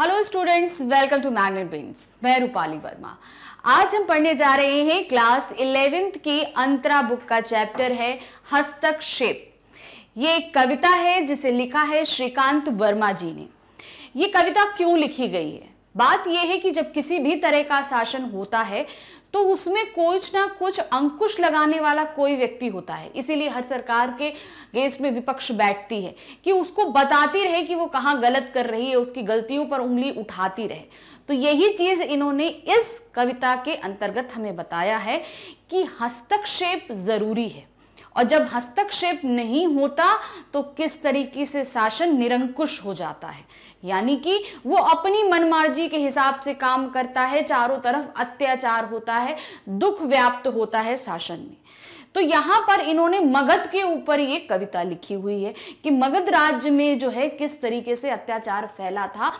hello students welcome to magnet beans मैं रूपाली वर्मा आज हम पढ़ने जा रहे हैं क्लास इलेवेंथ की अंतरा बुक का चैप्टर है हस्तक्षेप ये एक कविता है जिसे लिखा है श्रीकांत वर्मा जी ने ये कविता क्यों लिखी गई है बात यह है कि जब किसी भी तरह का शासन होता है तो उसमें कुछ ना कुछ अंकुश लगाने वाला कोई व्यक्ति होता है इसीलिए हर सरकार के गेस्ट में विपक्ष बैठती है कि उसको बताती रहे कि वो कहाँ गलत कर रही है उसकी गलतियों पर उंगली उठाती रहे तो यही चीज़ इन्होंने इस कविता के अंतर्गत हमें बताया है कि हस्तक्षेप ज़रूरी है और जब हस्तक्षेप नहीं होता तो किस तरीके से शासन निरंकुश हो जाता है यानी कि वो अपनी मनमार्जी के हिसाब से काम करता है चारों तरफ अत्याचार होता है दुख व्याप्त होता है शासन में तो यहाँ पर इन्होंने मगध के ऊपर ये कविता लिखी हुई है कि मगध राज्य में जो है किस तरीके से अत्याचार फैला था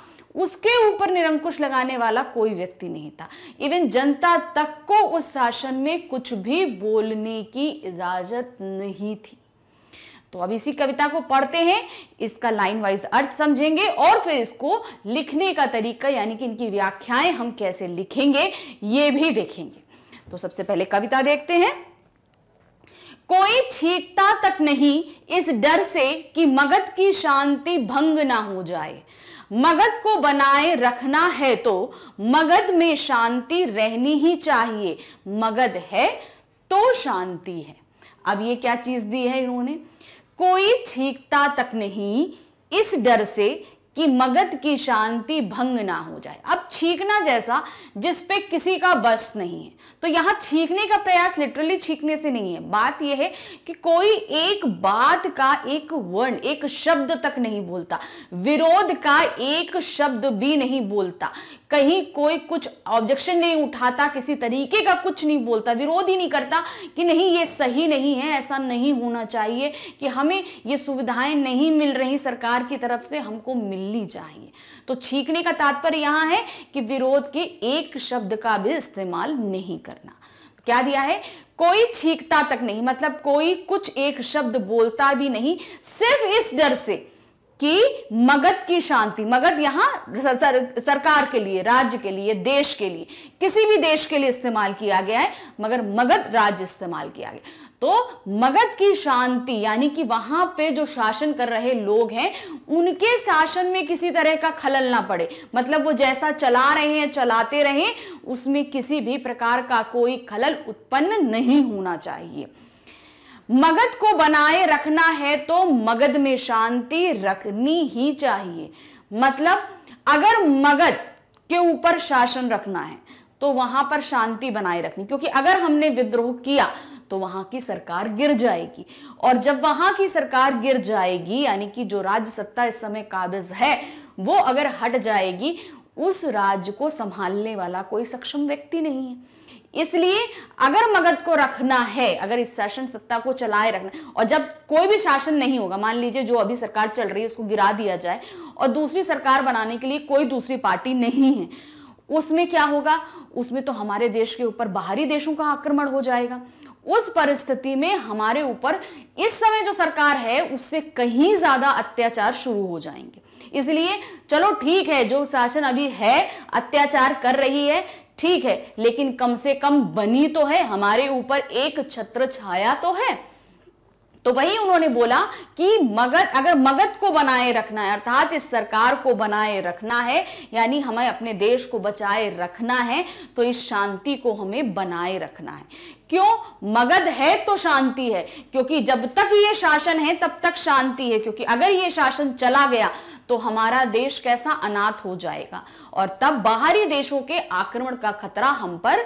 उसके ऊपर निरंकुश लगाने वाला कोई व्यक्ति नहीं था इवन जनता तक को उस शासन में कुछ भी बोलने की इजाजत नहीं थी तो अब इसी कविता को पढ़ते हैं इसका लाइन वाइज अर्थ समझेंगे और फिर इसको लिखने का तरीका यानी कि इनकी व्याख्याएं हम कैसे लिखेंगे ये भी देखेंगे तो सबसे पहले कविता देखते हैं कोई छींकता तक नहीं इस डर से कि मगध की शांति भंग ना हो जाए मगध को बनाए रखना है तो मगध में शांति रहनी ही चाहिए मगध है तो शांति है अब ये क्या चीज दी है इन्होंने कोई ठीकता तक नहीं इस डर से कि मगध की शांति भंग ना हो जाए अब छींकना जैसा जिस पे किसी का बस नहीं है तो यहाँ छींकने का प्रयास लिटरली छींकने से नहीं है बात यह है कि कोई एक बात का एक वर्ण एक शब्द तक नहीं बोलता विरोध का एक शब्द भी नहीं बोलता कहीं कोई कुछ ऑब्जेक्शन नहीं उठाता किसी तरीके का कुछ नहीं बोलता विरोध ही नहीं करता कि नहीं ये सही नहीं है ऐसा नहीं होना चाहिए कि हमें ये सुविधाएं नहीं मिल रही सरकार की तरफ से हमको मिल मिलनी चाहिए तो छींकने का तात्पर्य यहां है कि विरोध के एक शब्द का भी इस्तेमाल नहीं करना क्या दिया है कोई छींकता तक नहीं मतलब कोई कुछ एक शब्द बोलता भी नहीं सिर्फ इस डर से कि मगध की शांति मगध यहां सर, सरकार के लिए राज्य के लिए देश के लिए किसी भी देश के लिए इस्तेमाल किया गया है मगर मगध राज्य इस्तेमाल किया गया तो मगध की शांति यानी कि वहां पे जो शासन कर रहे लोग हैं उनके शासन में किसी तरह का खलल ना पड़े मतलब वो जैसा चला रहे हैं चलाते रहे उसमें किसी भी प्रकार का कोई खलल उत्पन्न नहीं होना चाहिए मगध को बनाए रखना है तो मगध में शांति रखनी ही चाहिए मतलब अगर मगध के ऊपर शासन रखना है तो वहां पर शांति बनाए रखनी क्योंकि अगर हमने विद्रोह किया तो वहां की सरकार गिर जाएगी और जब वहां की सरकार गिर जाएगी यानी कि जो राज्य सत्ता इस समय काबिज है वो अगर हट जाएगी उस राज्य को संभालने वाला कोई सक्षम व्यक्ति नहीं है इसलिए अगर मगध को रखना है अगर इस शासन सत्ता को चलाए रखना और जब कोई भी शासन नहीं होगा मान लीजिए जो अभी सरकार चल रही है उसको गिरा दिया जाए और दूसरी सरकार बनाने के लिए कोई दूसरी पार्टी नहीं है उसमें क्या होगा उसमें तो हमारे देश के ऊपर बाहरी देशों का आक्रमण हो जाएगा उस परिस्थिति में हमारे ऊपर इस समय जो सरकार है उससे कहीं ज्यादा अत्याचार शुरू हो जाएंगे इसलिए चलो ठीक है जो शासन अभी है अत्याचार कर रही है ठीक है लेकिन कम से कम बनी तो है हमारे ऊपर एक छत्र छाया तो है तो वही उन्होंने बोला कि मगध अगर मगध को बनाए रखना है अर्थात इस सरकार को बनाए रखना है यानी हमें अपने देश को बचाए रखना है तो इस शांति को हमें बनाए रखना है क्यों मगध है तो शांति है क्योंकि जब तक ये शासन है तब तक शांति है क्योंकि अगर ये शासन चला गया तो हमारा देश कैसा अनाथ हो जाएगा और तब बाहरी देशों के आक्रमण का खतरा हम पर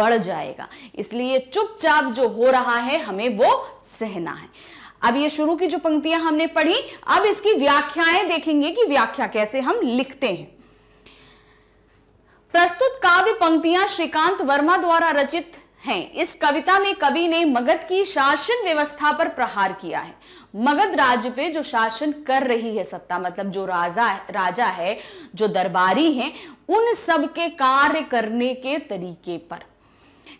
बढ़ जाएगा इसलिए चुपचाप जो हो रहा है हमें वो सहना है अब ये शुरू की जो पंक्तियां हमने पढ़ी अब इसकी व्याख्याएं देखेंगे कि व्याख्या कैसे हम लिखते हैं प्रस्तुत काव्य पंक्तियां श्रीकांत वर्मा द्वारा रचित हैं इस कविता में कवि ने मगध की शासन व्यवस्था पर प्रहार किया है मगध राज्य पे जो शासन कर रही है सत्ता मतलब जो राजा राजा है जो दरबारी हैं उन सब के कार्य करने के तरीके पर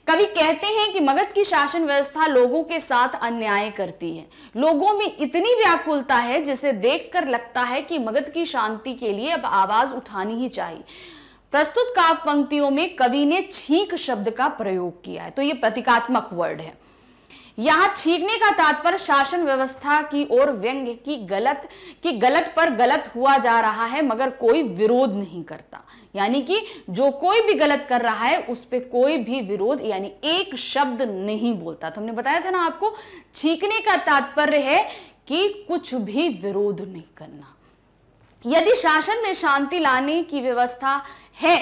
कवि कहते हैं कि मगध की शासन व्यवस्था लोगों के साथ अन्याय करती है लोगों में इतनी व्याकुलता है जिसे देखकर लगता है कि मगध की शांति के लिए अब आवाज उठानी ही चाहिए प्रस्तुत काव्य पंक्तियों में कवि ने छींक शब्द का प्रयोग किया है तो ये प्रतीकात्मक वर्ड है यहां छीकने का तात्पर्य शासन व्यवस्था की ओर व्यंग्य की गलत की गलत पर गलत हुआ जा रहा है मगर कोई विरोध नहीं करता यानी कि जो कोई भी गलत कर रहा है उस पर कोई भी विरोध यानी एक शब्द नहीं बोलता तो हमने बताया था ना आपको छीकने का तात्पर्य है कि कुछ भी विरोध नहीं करना यदि शासन में शांति लाने की व्यवस्था है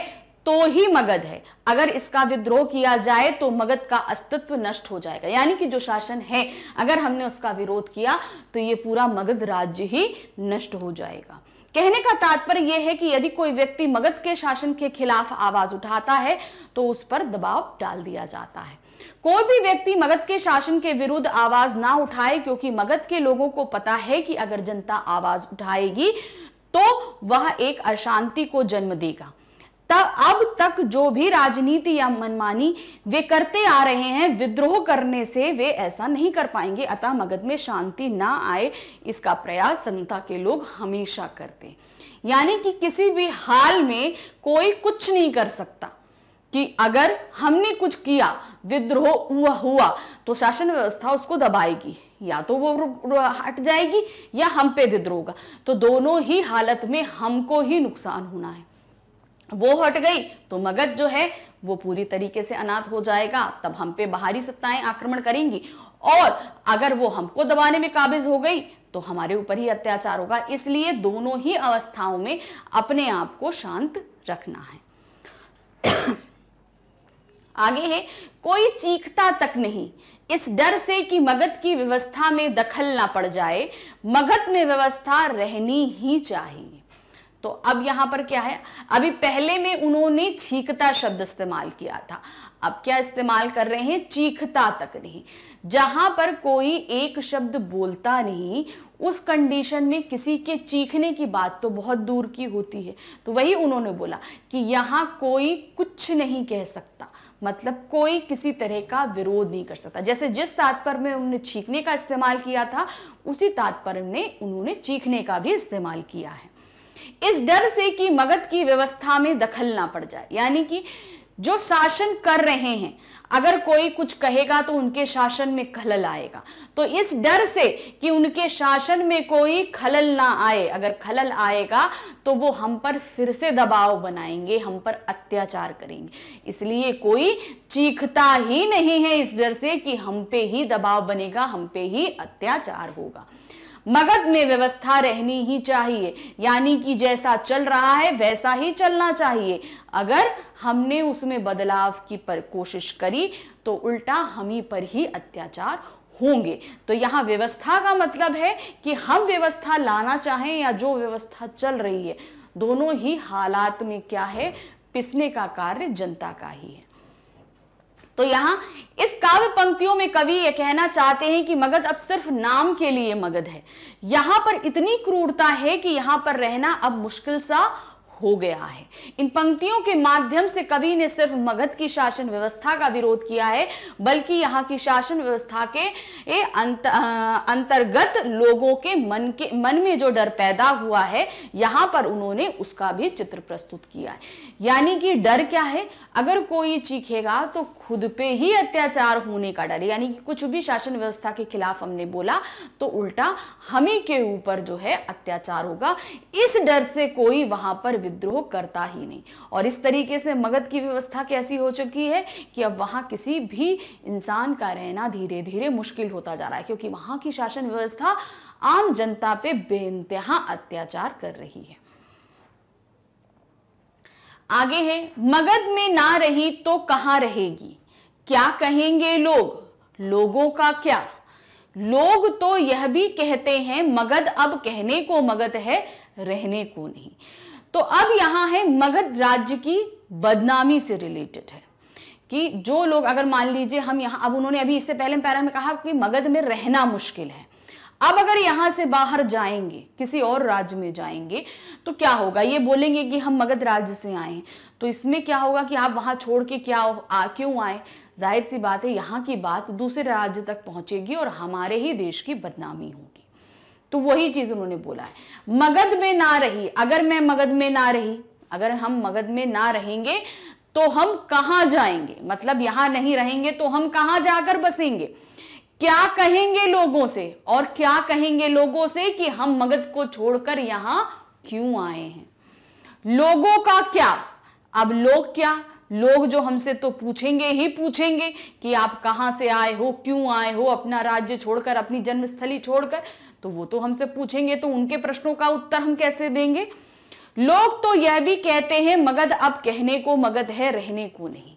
तो ही मगध है अगर इसका विद्रोह किया जाए तो मगध का अस्तित्व नष्ट हो जाएगा यानी कि जो शासन है अगर हमने उसका विरोध किया तो ये पूरा मगध राज्य ही नष्ट हो जाएगा कहने का तात्पर्य यह है कि यदि कोई व्यक्ति मगध के शासन के खिलाफ आवाज उठाता है तो उस पर दबाव डाल दिया जाता है कोई भी व्यक्ति मगध के शासन के विरुद्ध आवाज ना उठाए क्योंकि मगध के लोगों को पता है कि अगर जनता आवाज उठाएगी तो वह एक अशांति को जन्म देगा अब तक जो भी राजनीति या मनमानी वे करते आ रहे हैं विद्रोह करने से वे ऐसा नहीं कर पाएंगे अतः मगध में शांति ना आए इसका प्रयास संता के लोग हमेशा करते यानी कि किसी भी हाल में कोई कुछ नहीं कर सकता कि अगर हमने कुछ किया विद्रोह हुआ हुआ तो शासन व्यवस्था उसको दबाएगी या तो वो हट जाएगी या हम पे विद्रोह होगा तो दोनों ही हालत में हमको ही नुकसान होना है वो हट गई तो मगध जो है वो पूरी तरीके से अनाथ हो जाएगा तब हम पे बाहरी सत्ताएं आक्रमण करेंगी और अगर वो हमको दबाने में काबिज हो गई तो हमारे ऊपर ही अत्याचार होगा इसलिए दोनों ही अवस्थाओं में अपने आप को शांत रखना है आगे है कोई चीखता तक नहीं इस डर से कि मगध की व्यवस्था में दखल ना पड़ जाए मगध में व्यवस्था रहनी ही चाहिए तो अब यहां पर क्या है अभी पहले में उन्होंने चीखता शब्द इस्तेमाल किया था अब क्या इस्तेमाल कर रहे हैं चीखता तक नहीं जहां पर कोई एक शब्द बोलता नहीं उस कंडीशन में किसी के चीखने की बात तो बहुत दूर की होती है तो वही उन्होंने बोला कि यहाँ कोई कुछ नहीं कह सकता मतलब कोई किसी तरह का विरोध नहीं कर सकता जैसे जिस तात्पर्य में उन्होंने चीखने का इस्तेमाल किया था उसी तात्पर्य में उन्होंने चीखने का भी इस्तेमाल किया है इस डर से कि मगध की व्यवस्था में दखल ना पड़ जाए यानी कि जो शासन कर रहे हैं अगर कोई कुछ कहेगा तो उनके शासन में खलल आएगा तो इस डर से कि उनके शासन में कोई खलल ना आए अगर खलल आएगा तो वो हम पर फिर से दबाव बनाएंगे हम पर अत्याचार करेंगे इसलिए कोई चीखता ही नहीं है इस डर से कि हम पे ही दबाव बनेगा हम पे ही अत्याचार होगा मगध में व्यवस्था रहनी ही चाहिए यानी कि जैसा चल रहा है वैसा ही चलना चाहिए अगर हमने उसमें बदलाव की पर कोशिश करी तो उल्टा हम ही पर ही अत्याचार होंगे तो यहाँ व्यवस्था का मतलब है कि हम व्यवस्था लाना चाहें या जो व्यवस्था चल रही है दोनों ही हालात में क्या है पिसने का कार्य जनता का ही है तो यहाँ इस काव्य पंक्तियों में कवि ये कहना चाहते हैं कि मगध अब सिर्फ नाम के लिए मगध है यहाँ पर इतनी क्रूरता है कि यहाँ पर रहना अब मुश्किल सा हो गया है इन पंक्तियों के माध्यम से कवि ने सिर्फ मगध की शासन व्यवस्था का विरोध किया है बल्कि यहाँ की शासन व्यवस्था के अंत, अंतर्गत लोगों के मन के मन में जो डर पैदा हुआ है यहाँ पर उन्होंने उसका भी चित्र प्रस्तुत किया है यानी कि डर क्या है अगर कोई चीखेगा तो खुद पे ही अत्याचार होने का डर यानी कि कुछ भी शासन व्यवस्था के खिलाफ हमने बोला तो उल्टा हमें के ऊपर जो है अत्याचार होगा इस डर से कोई वहां पर विद्रोह करता ही नहीं और इस तरीके से मगध की व्यवस्था कैसी हो चुकी है कि अब वहां किसी भी इंसान का रहना धीरे धीरे मुश्किल होता जा रहा है क्योंकि वहां की शासन व्यवस्था आम जनता पे बेनतहा अत्याचार कर रही है आगे है मगध में ना रही तो कहाँ रहेगी क्या कहेंगे लोग लोगों का क्या लोग तो यह भी कहते हैं मगध अब कहने को मगध है रहने को नहीं तो अब यहाँ है मगध राज्य की बदनामी से रिलेटेड है कि जो लोग अगर मान लीजिए हम यहाँ अब उन्होंने अभी इससे पहले पैरा में कहा कि मगध में रहना मुश्किल है अब अगर यहां से बाहर जाएंगे किसी और राज्य में जाएंगे तो क्या होगा ये बोलेंगे कि हम मगध राज्य से आए हैं तो इसमें क्या होगा कि आप वहां छोड़ के क्या आ क्यों आए जाहिर सी बात है यहां की बात दूसरे राज्य तक पहुंचेगी और हमारे ही देश की बदनामी होगी तो वही चीज़ उन्होंने बोला है मगध में ना रही अगर मैं मगध में ना रही अगर हम मगध में ना रहेंगे तो हम कहां जाएंगे मतलब यहां नहीं रहेंगे तो हम कहां जाकर बसेंगे क्या कहेंगे लोगों से और क्या कहेंगे लोगों से कि हम मगध को छोड़कर यहां क्यों आए हैं लोगों का क्या अब लोग क्या लोग जो हमसे तो पूछेंगे ही पूछेंगे कि आप कहाँ से आए हो क्यों आए हो अपना राज्य छोड़कर अपनी जन्मस्थली छोड़कर तो वो तो हमसे पूछेंगे तो उनके प्रश्नों का उत्तर हम कैसे देंगे लोग तो यह भी कहते हैं मगध अब कहने को मगध है रहने को नहीं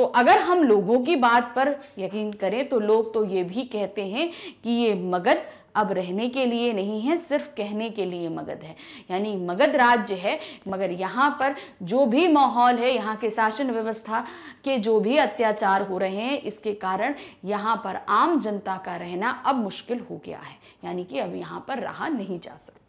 तो अगर हम लोगों की बात पर यकीन करें तो लोग तो ये भी कहते हैं कि ये मगध अब रहने के लिए नहीं है सिर्फ कहने के लिए मगध है यानी मगध राज्य है मगर यहाँ पर जो भी माहौल है यहाँ के शासन व्यवस्था के जो भी अत्याचार हो रहे हैं इसके कारण यहाँ पर आम जनता का रहना अब मुश्किल हो गया है यानी कि अब यहाँ पर रहा नहीं जा सकता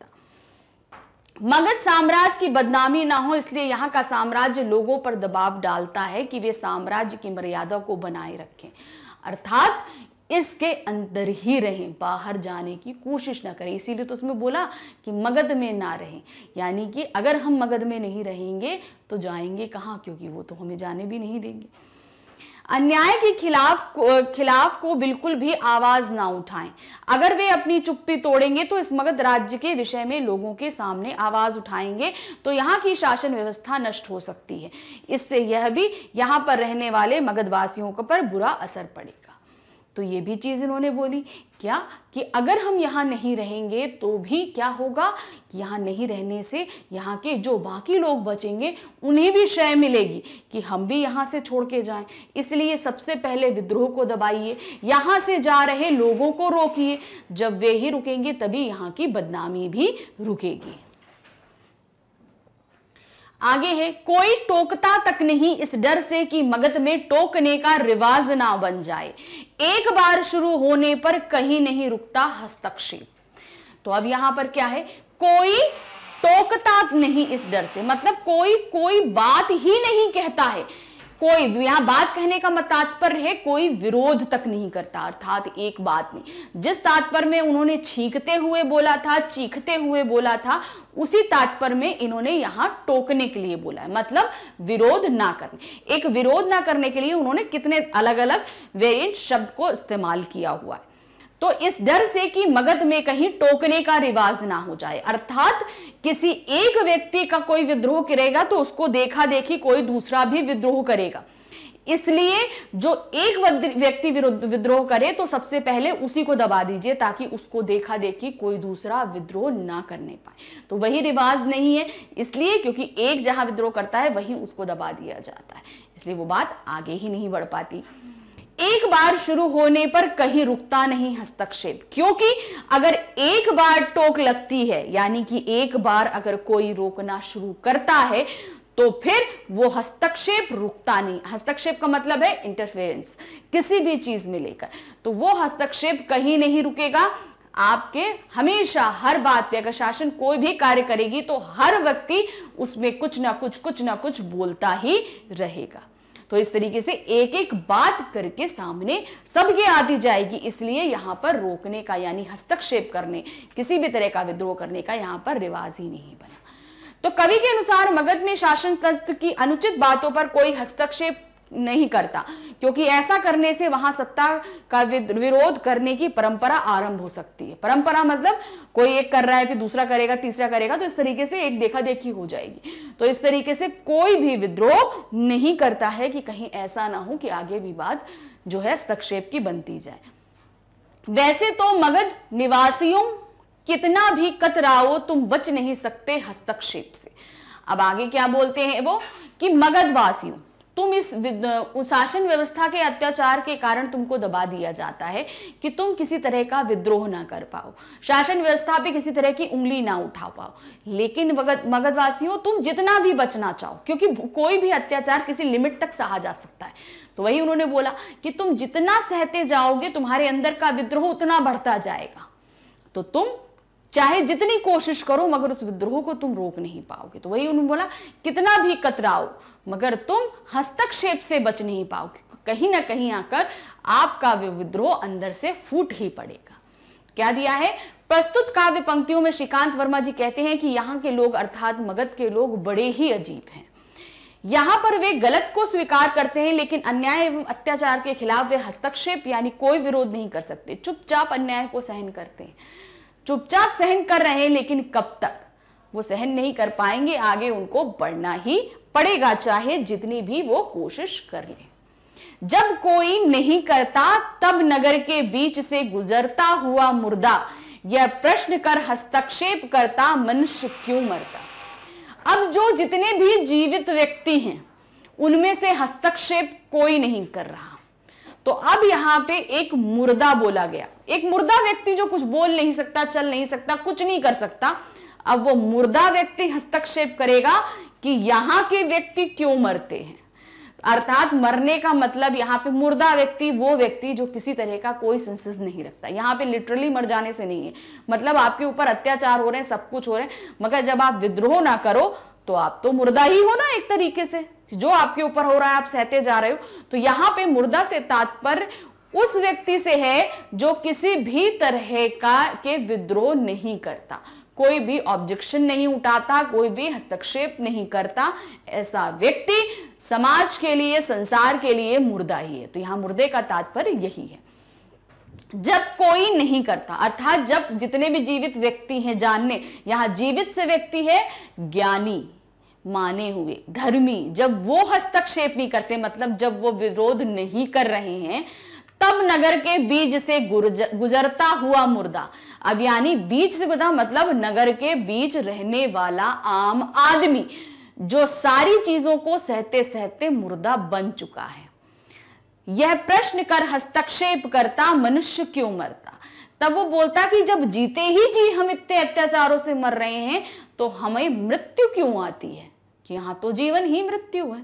मगध साम्राज्य की बदनामी ना हो इसलिए यहाँ का साम्राज्य लोगों पर दबाव डालता है कि वे साम्राज्य की मर्यादा को बनाए रखें अर्थात इसके अंदर ही रहें बाहर जाने की कोशिश ना करें इसीलिए तो उसमें बोला कि मगध में ना रहें यानी कि अगर हम मगध में नहीं रहेंगे तो जाएंगे कहाँ क्योंकि वो तो हमें जाने भी नहीं देंगे अन्याय के खिलाफ खिलाफ को बिल्कुल भी आवाज ना उठाएं अगर वे अपनी चुप्पी तोड़ेंगे तो इस मगध राज्य के विषय में लोगों के सामने आवाज उठाएंगे तो यहाँ की शासन व्यवस्था नष्ट हो सकती है इससे यह भी यहाँ पर रहने वाले मगधवासियों पर बुरा असर पड़े तो ये भी चीज़ इन्होंने बोली क्या कि अगर हम यहाँ नहीं रहेंगे तो भी क्या होगा यहाँ नहीं रहने से यहाँ के जो बाकी लोग बचेंगे उन्हें भी श्रेय मिलेगी कि हम भी यहाँ से छोड़ के जाएँ इसलिए सबसे पहले विद्रोह को दबाइए यहाँ से जा रहे लोगों को रोकिए जब वे ही रुकेंगे तभी यहाँ की बदनामी भी रुकेगी आगे है कोई टोकता तक नहीं इस डर से कि मगध में टोकने का रिवाज ना बन जाए एक बार शुरू होने पर कहीं नहीं रुकता हस्तक्षेप तो अब यहां पर क्या है कोई टोकता नहीं इस डर से मतलब कोई कोई बात ही नहीं कहता है कोई यहां बात कहने का मत तात्पर्य है कोई विरोध तक नहीं करता अर्थात एक बात नहीं जिस तात्पर्य में उन्होंने छींकते हुए बोला था चीखते हुए बोला था उसी तात्पर्य में इन्होंने यहाँ टोकने के लिए बोला है मतलब विरोध ना करने एक विरोध ना करने के लिए उन्होंने कितने अलग अलग वेरियंट शब्द को इस्तेमाल किया हुआ है तो इस डर से कि मगध में कहीं टोकने का रिवाज ना हो जाए अर्थात किसी एक व्यक्ति का कोई विद्रोह करेगा तो उसको देखा देखी कोई दूसरा भी विद्रोह करेगा इसलिए जो एक व्यक्ति विद्रोह करे तो सबसे पहले उसी को दबा दीजिए ताकि उसको देखा देखी कोई दूसरा विद्रोह ना करने पाए तो वही रिवाज नहीं है इसलिए क्योंकि एक जहां विद्रोह करता है वहीं उसको दबा दिया जाता है इसलिए वो बात आगे ही नहीं बढ़ पाती एक बार शुरू होने पर कहीं रुकता नहीं हस्तक्षेप क्योंकि अगर एक बार टोक लगती है यानी कि एक बार अगर कोई रोकना शुरू करता है तो फिर वो हस्तक्षेप रुकता नहीं हस्तक्षेप का मतलब है इंटरफेरेंस किसी भी चीज में लेकर तो वो हस्तक्षेप कहीं नहीं रुकेगा आपके हमेशा हर बात पे अगर शासन कोई भी कार्य करेगी तो हर व्यक्ति उसमें कुछ ना कुछ कुछ ना कुछ बोलता ही रहेगा तो इस तरीके से एक एक बात करके सामने सबके आती जाएगी इसलिए यहां पर रोकने का यानी हस्तक्षेप करने किसी भी तरह का विद्रोह करने का यहां पर रिवाज ही नहीं बना तो कवि के अनुसार मगध में शासन तत्व की अनुचित बातों पर कोई हस्तक्षेप नहीं करता क्योंकि ऐसा करने से वहां सत्ता का विरोध करने की परंपरा आरंभ हो सकती है परंपरा मतलब कोई एक कर रहा है फिर दूसरा करेगा तीसरा करेगा तो इस तरीके से एक देखा देखी हो जाएगी तो इस तरीके से कोई भी विद्रोह नहीं करता है कि कहीं ऐसा ना हो कि आगे भी बात जो है हस्तक्षेप की बनती जाए वैसे तो मगध निवासियों कितना भी कतराओ तुम बच नहीं सकते हस्तक्षेप से अब आगे क्या बोलते हैं वो कि मगधवासियों तुम इस शासन व्यवस्था के अत्याचार के कारण तुमको दबा दिया जाता है कि तुम किसी तरह का विद्रोह ना कर पाओ शासन व्यवस्था पे किसी तरह की उंगली ना उठा पाओ लेकिन मगधवासियों तुम जितना भी बचना चाहो क्योंकि कोई भी अत्याचार किसी लिमिट तक सहा जा सकता है तो वही उन्होंने बोला कि तुम जितना सहते जाओगे तुम्हारे अंदर का विद्रोह उतना बढ़ता जाएगा तो तुम चाहे जितनी कोशिश करो मगर उस विद्रोह को तुम रोक नहीं पाओगे तो वही उन्होंने बोला कितना भी कतराओ मगर तुम हस्तक्षेप से बच नहीं पाओगे कहीं ना कहीं आकर आपका विद्रोह अंदर से फूट ही पड़ेगा क्या दिया है प्रस्तुत काव्य पंक्तियों में श्रीकांत वर्मा जी कहते हैं कि यहाँ के लोग अर्थात मगध के लोग बड़े ही अजीब हैं यहां पर वे गलत को स्वीकार करते हैं लेकिन अन्याय एवं अत्याचार के खिलाफ वे हस्तक्षेप यानी कोई विरोध नहीं कर सकते चुपचाप अन्याय को सहन करते हैं चुपचाप सहन कर रहे हैं लेकिन कब तक वो सहन नहीं कर पाएंगे आगे उनको बढ़ना ही पड़ेगा चाहे जितनी भी वो कोशिश कर ले जब कोई नहीं करता तब नगर के बीच से गुजरता हुआ मुर्दा यह प्रश्न कर हस्तक्षेप करता मनुष्य क्यों मरता अब जो जितने भी जीवित व्यक्ति हैं उनमें से हस्तक्षेप कोई नहीं कर रहा तो अब यहां पे एक मुर्दा बोला गया एक मुर्दा व्यक्ति जो कुछ बोल नहीं सकता चल नहीं सकता कुछ नहीं कर सकता अब वो मुर्दा व्यक्ति हस्तक्षेप करेगा कि यहां के व्यक्ति क्यों मरते हैं अर्थात मरने का मतलब यहाँ पे मुर्दा व्यक्ति वो व्यक्ति जो किसी तरह का कोई सेंसेस नहीं रखता यहाँ पे लिटरली मर जाने से नहीं है मतलब आपके ऊपर अत्याचार हो रहे हैं सब कुछ हो रहे हैं मगर जब आप विद्रोह ना करो तो आप तो मुर्दा ही हो ना एक तरीके से जो आपके ऊपर हो रहा है आप सहते जा रहे हो तो यहां पे मुर्दा से तात्पर्य उस व्यक्ति से है जो किसी भी तरह का के विद्रोह नहीं करता कोई भी ऑब्जेक्शन नहीं उठाता कोई भी हस्तक्षेप नहीं करता ऐसा व्यक्ति समाज के लिए संसार के लिए मुर्दा ही है तो यहां मुर्दे का तात्पर्य यही है जब कोई नहीं करता अर्थात जब जितने भी जीवित व्यक्ति हैं जानने यहां जीवित से व्यक्ति है ज्ञानी माने हुए धर्मी जब वो हस्तक्षेप नहीं करते मतलब जब वो विरोध नहीं कर रहे हैं तब नगर के बीज से गुजरता हुआ मुर्दा अब यानी बीज से गुजरा मतलब नगर के बीच रहने वाला आम आदमी जो सारी चीजों को सहते सहते मुर्दा बन चुका है यह प्रश्न कर हस्तक्षेप करता मनुष्य क्यों मरता तब वो बोलता कि जब जीते ही जी हम इतने अत्याचारों से मर रहे हैं तो हमें मृत्यु क्यों आती है यहाँ तो जीवन ही मृत्यु है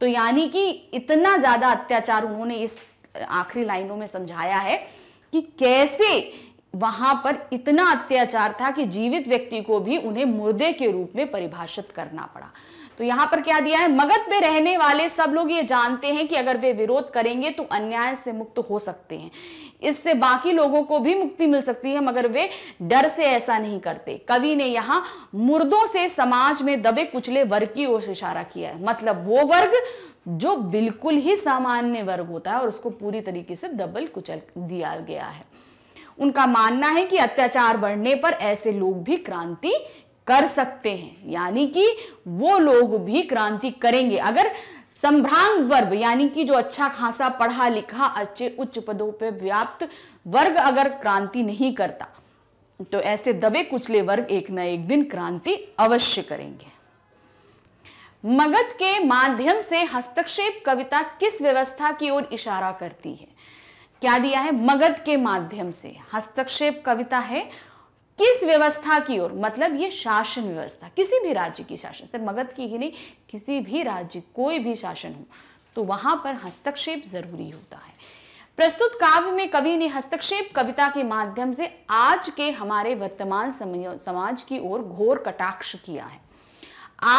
तो यानी कि इतना ज़्यादा अत्याचार उन्होंने इस आखिरी लाइनों में समझाया है कि कैसे वहां पर इतना अत्याचार था कि जीवित व्यक्ति को भी उन्हें मुर्दे के रूप में परिभाषित करना पड़ा तो यहां पर क्या दिया है मगध में रहने वाले सब लोग ये जानते हैं कि अगर वे विरोध करेंगे तो अन्याय से मुक्त हो सकते हैं इससे बाकी लोगों को भी मुक्ति मिल सकती है मगर वे डर से ऐसा नहीं करते कवि ने यहाँ मुर्दों से समाज में दबे कुचले वर्ग की ओर इशारा किया है मतलब वो वर्ग जो बिल्कुल ही सामान्य वर्ग होता है और उसको पूरी तरीके से दबल कुचल दिया गया है उनका मानना है कि अत्याचार बढ़ने पर ऐसे लोग भी क्रांति कर सकते हैं यानी कि वो लोग भी क्रांति करेंगे अगर संभ्रांग वर्ग यानी कि जो अच्छा खासा पढ़ा लिखा अच्छे उच्च पदों पर व्याप्त वर्ग अगर क्रांति नहीं करता तो ऐसे दबे कुचले वर्ग एक न एक दिन क्रांति अवश्य करेंगे मगध के माध्यम से हस्तक्षेप कविता किस व्यवस्था की ओर इशारा करती है क्या दिया है मगध के माध्यम से हस्तक्षेप कविता है किस व्यवस्था की ओर मतलब ये शासन व्यवस्था किसी भी राज्य की शासन सिर्फ मगध की ही नहीं किसी भी राज्य कोई भी शासन हो तो वहां पर हस्तक्षेप जरूरी होता है प्रस्तुत काव्य में कवि ने हस्तक्षेप कविता के माध्यम से आज के हमारे वर्तमान समाज की ओर घोर कटाक्ष किया है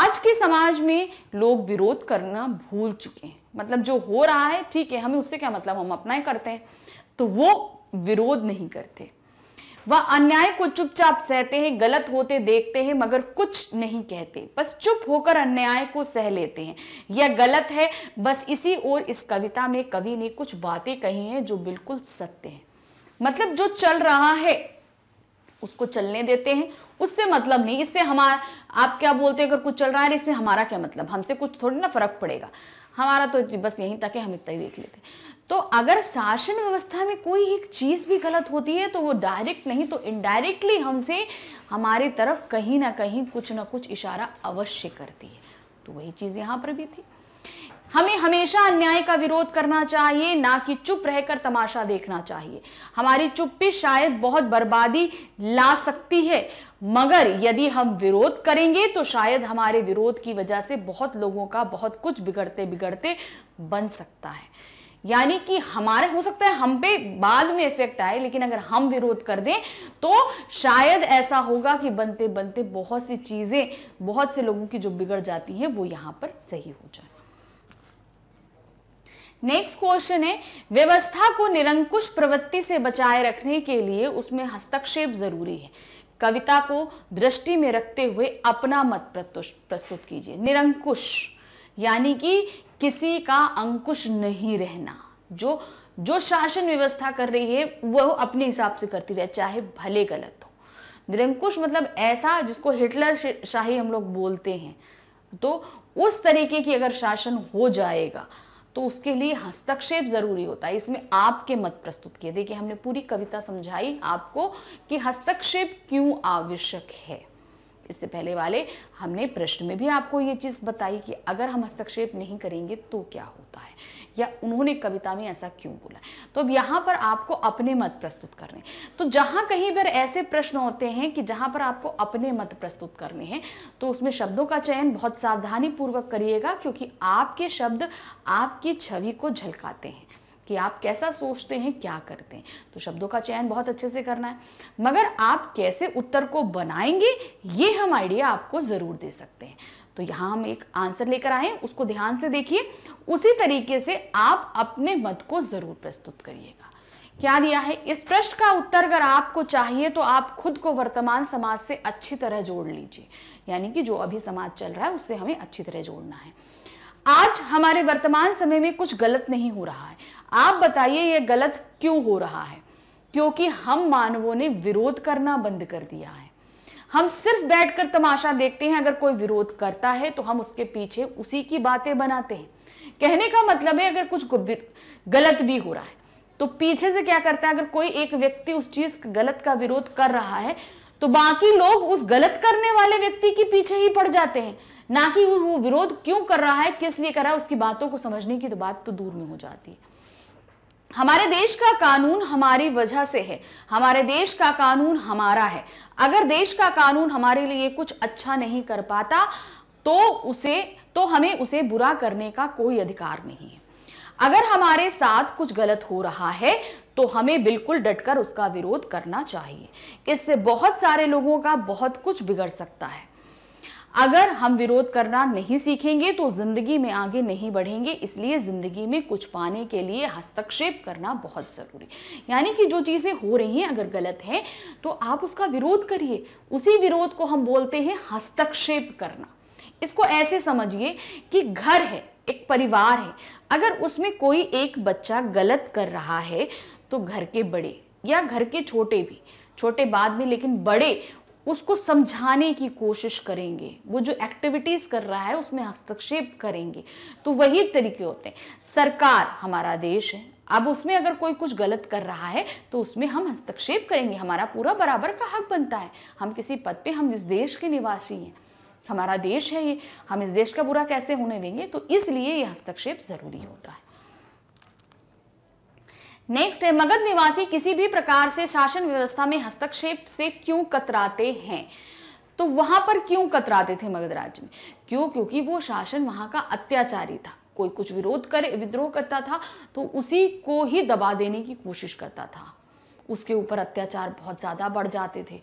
आज के समाज में लोग विरोध करना भूल चुके हैं मतलब जो हो रहा है ठीक है हमें उससे क्या मतलब हम अपना ही करते हैं तो वो विरोध नहीं करते वह अन्याय को चुपचाप सहते हैं गलत होते देखते हैं मगर कुछ नहीं कहते बस चुप होकर अन्याय को सह लेते हैं यह गलत है बस इसी और इस कविता में कवि ने कुछ बातें कही हैं जो बिल्कुल सत्य हैं मतलब जो चल रहा है उसको चलने देते हैं उससे मतलब नहीं इससे हमारा आप क्या बोलते हैं अगर कुछ चल रहा है इससे हमारा क्या मतलब हमसे कुछ थोड़ी ना फर्क पड़ेगा हमारा तो बस यहीं तक है हम इतना ही देख लेते तो अगर शासन व्यवस्था में कोई एक चीज़ भी गलत होती है तो वो डायरेक्ट नहीं तो इनडायरेक्टली हमसे हमारी तरफ कहीं ना कहीं कुछ ना कुछ इशारा अवश्य करती है तो वही चीज़ यहाँ पर भी थी हमें हमेशा अन्याय का विरोध करना चाहिए ना कि चुप रहकर तमाशा देखना चाहिए हमारी चुप्पी शायद बहुत बर्बादी ला सकती है मगर यदि हम विरोध करेंगे तो शायद हमारे विरोध की वजह से बहुत लोगों का बहुत कुछ बिगड़ते बिगड़ते बन सकता है यानी कि हमारे हो सकता है हम पे बाद में इफेक्ट आए लेकिन अगर हम विरोध कर दें तो शायद ऐसा होगा कि बनते बनते बहुत सी चीज़ें बहुत से लोगों की जो बिगड़ जाती हैं वो यहां पर सही हो जाए नेक्स्ट क्वेश्चन है व्यवस्था को निरंकुश प्रवृत्ति से बचाए रखने के लिए उसमें हस्तक्षेप जरूरी है कविता को दृष्टि में रखते हुए अपना मत प्रस्तुत कीजिए निरंकुश यानी कि किसी का अंकुश नहीं रहना जो जो शासन व्यवस्था कर रही है वह अपने हिसाब से करती रहे चाहे भले गलत हो निरंकुश मतलब ऐसा जिसको हिटलर शाही हम लोग बोलते हैं तो उस तरीके की अगर शासन हो जाएगा तो उसके लिए हस्तक्षेप जरूरी होता है इसमें आपके मत प्रस्तुत किए देखिए हमने पूरी कविता समझाई आपको कि हस्तक्षेप क्यों आवश्यक है इससे पहले वाले हमने प्रश्न में भी आपको ये चीज़ बताई कि अगर हम हस्तक्षेप नहीं करेंगे तो क्या होता है या उन्होंने कविता में ऐसा क्यों बोला तो अब यहाँ पर आपको अपने मत प्रस्तुत करने तो जहाँ कहीं पर ऐसे प्रश्न होते हैं कि जहाँ पर आपको अपने मत प्रस्तुत करने हैं तो उसमें शब्दों का चयन बहुत सावधानी पूर्वक करिएगा क्योंकि आपके शब्द आपकी छवि को झलकाते हैं कि आप कैसा सोचते हैं क्या करते हैं तो शब्दों का चयन बहुत अच्छे से करना है मगर आप कैसे उत्तर को बनाएंगे ये हम आइडिया आपको ज़रूर दे सकते हैं तो यहाँ हम एक आंसर लेकर आए उसको ध्यान से देखिए उसी तरीके से आप अपने मत को ज़रूर प्रस्तुत करिएगा क्या दिया है इस प्रश्न का उत्तर अगर आपको चाहिए तो आप खुद को वर्तमान समाज से अच्छी तरह जोड़ लीजिए यानी कि जो अभी समाज चल रहा है उससे हमें अच्छी तरह जोड़ना है आज हमारे वर्तमान समय में कुछ गलत नहीं हो रहा है आप बताइए ये गलत क्यों हो रहा है क्योंकि हम मानवों ने विरोध करना बंद कर दिया है हम सिर्फ बैठकर तमाशा देखते हैं अगर कोई विरोध करता है तो हम उसके पीछे उसी की बातें बनाते हैं कहने का मतलब है अगर कुछ गलत भी हो रहा है तो पीछे से क्या करता है अगर कोई एक व्यक्ति उस चीज गलत का विरोध कर रहा है तो बाकी लोग उस गलत करने वाले व्यक्ति के पीछे ही पड़ जाते हैं ना कि वो विरोध क्यों कर रहा है किस लिए कर रहा है उसकी बातों को समझने की तो बात तो दूर में हो जाती है हमारे देश का कानून हमारी वजह से है हमारे देश का कानून हमारा है अगर देश का कानून हमारे लिए कुछ अच्छा नहीं कर पाता तो उसे तो हमें उसे बुरा करने का कोई अधिकार नहीं है अगर हमारे साथ कुछ गलत हो रहा है तो हमें बिल्कुल डटकर उसका विरोध करना चाहिए इससे बहुत सारे लोगों का बहुत कुछ बिगड़ सकता है अगर हम विरोध करना नहीं सीखेंगे तो जिंदगी में आगे नहीं बढ़ेंगे इसलिए जिंदगी में कुछ पाने के लिए हस्तक्षेप करना बहुत ज़रूरी यानी कि जो चीज़ें हो रही हैं अगर गलत है तो आप उसका विरोध करिए उसी विरोध को हम बोलते हैं हस्तक्षेप करना इसको ऐसे समझिए कि घर है एक परिवार है अगर उसमें कोई एक बच्चा गलत कर रहा है तो घर के बड़े या घर के छोटे भी छोटे बाद में लेकिन बड़े उसको समझाने की कोशिश करेंगे वो जो एक्टिविटीज़ कर रहा है उसमें हस्तक्षेप करेंगे तो वही तरीके होते हैं सरकार हमारा देश है अब उसमें अगर कोई कुछ गलत कर रहा है तो उसमें हम हस्तक्षेप करेंगे हमारा पूरा बराबर का हक बनता है हम किसी पद पे हम इस देश के निवासी हैं हमारा देश है ये हम इस देश का बुरा कैसे होने देंगे तो इसलिए ये हस्तक्षेप ज़रूरी होता है नेक्स्ट है मगध निवासी किसी भी प्रकार से शासन व्यवस्था में हस्तक्षेप से क्यों कतराते हैं तो वहां पर क्यों कतराते थे मगध राज्य में क्यों क्योंकि वो शासन वहां का अत्याचारी था कोई कुछ विरोध करे विद्रोह करता था तो उसी को ही दबा देने की कोशिश करता था उसके ऊपर अत्याचार बहुत ज़्यादा बढ़ जाते थे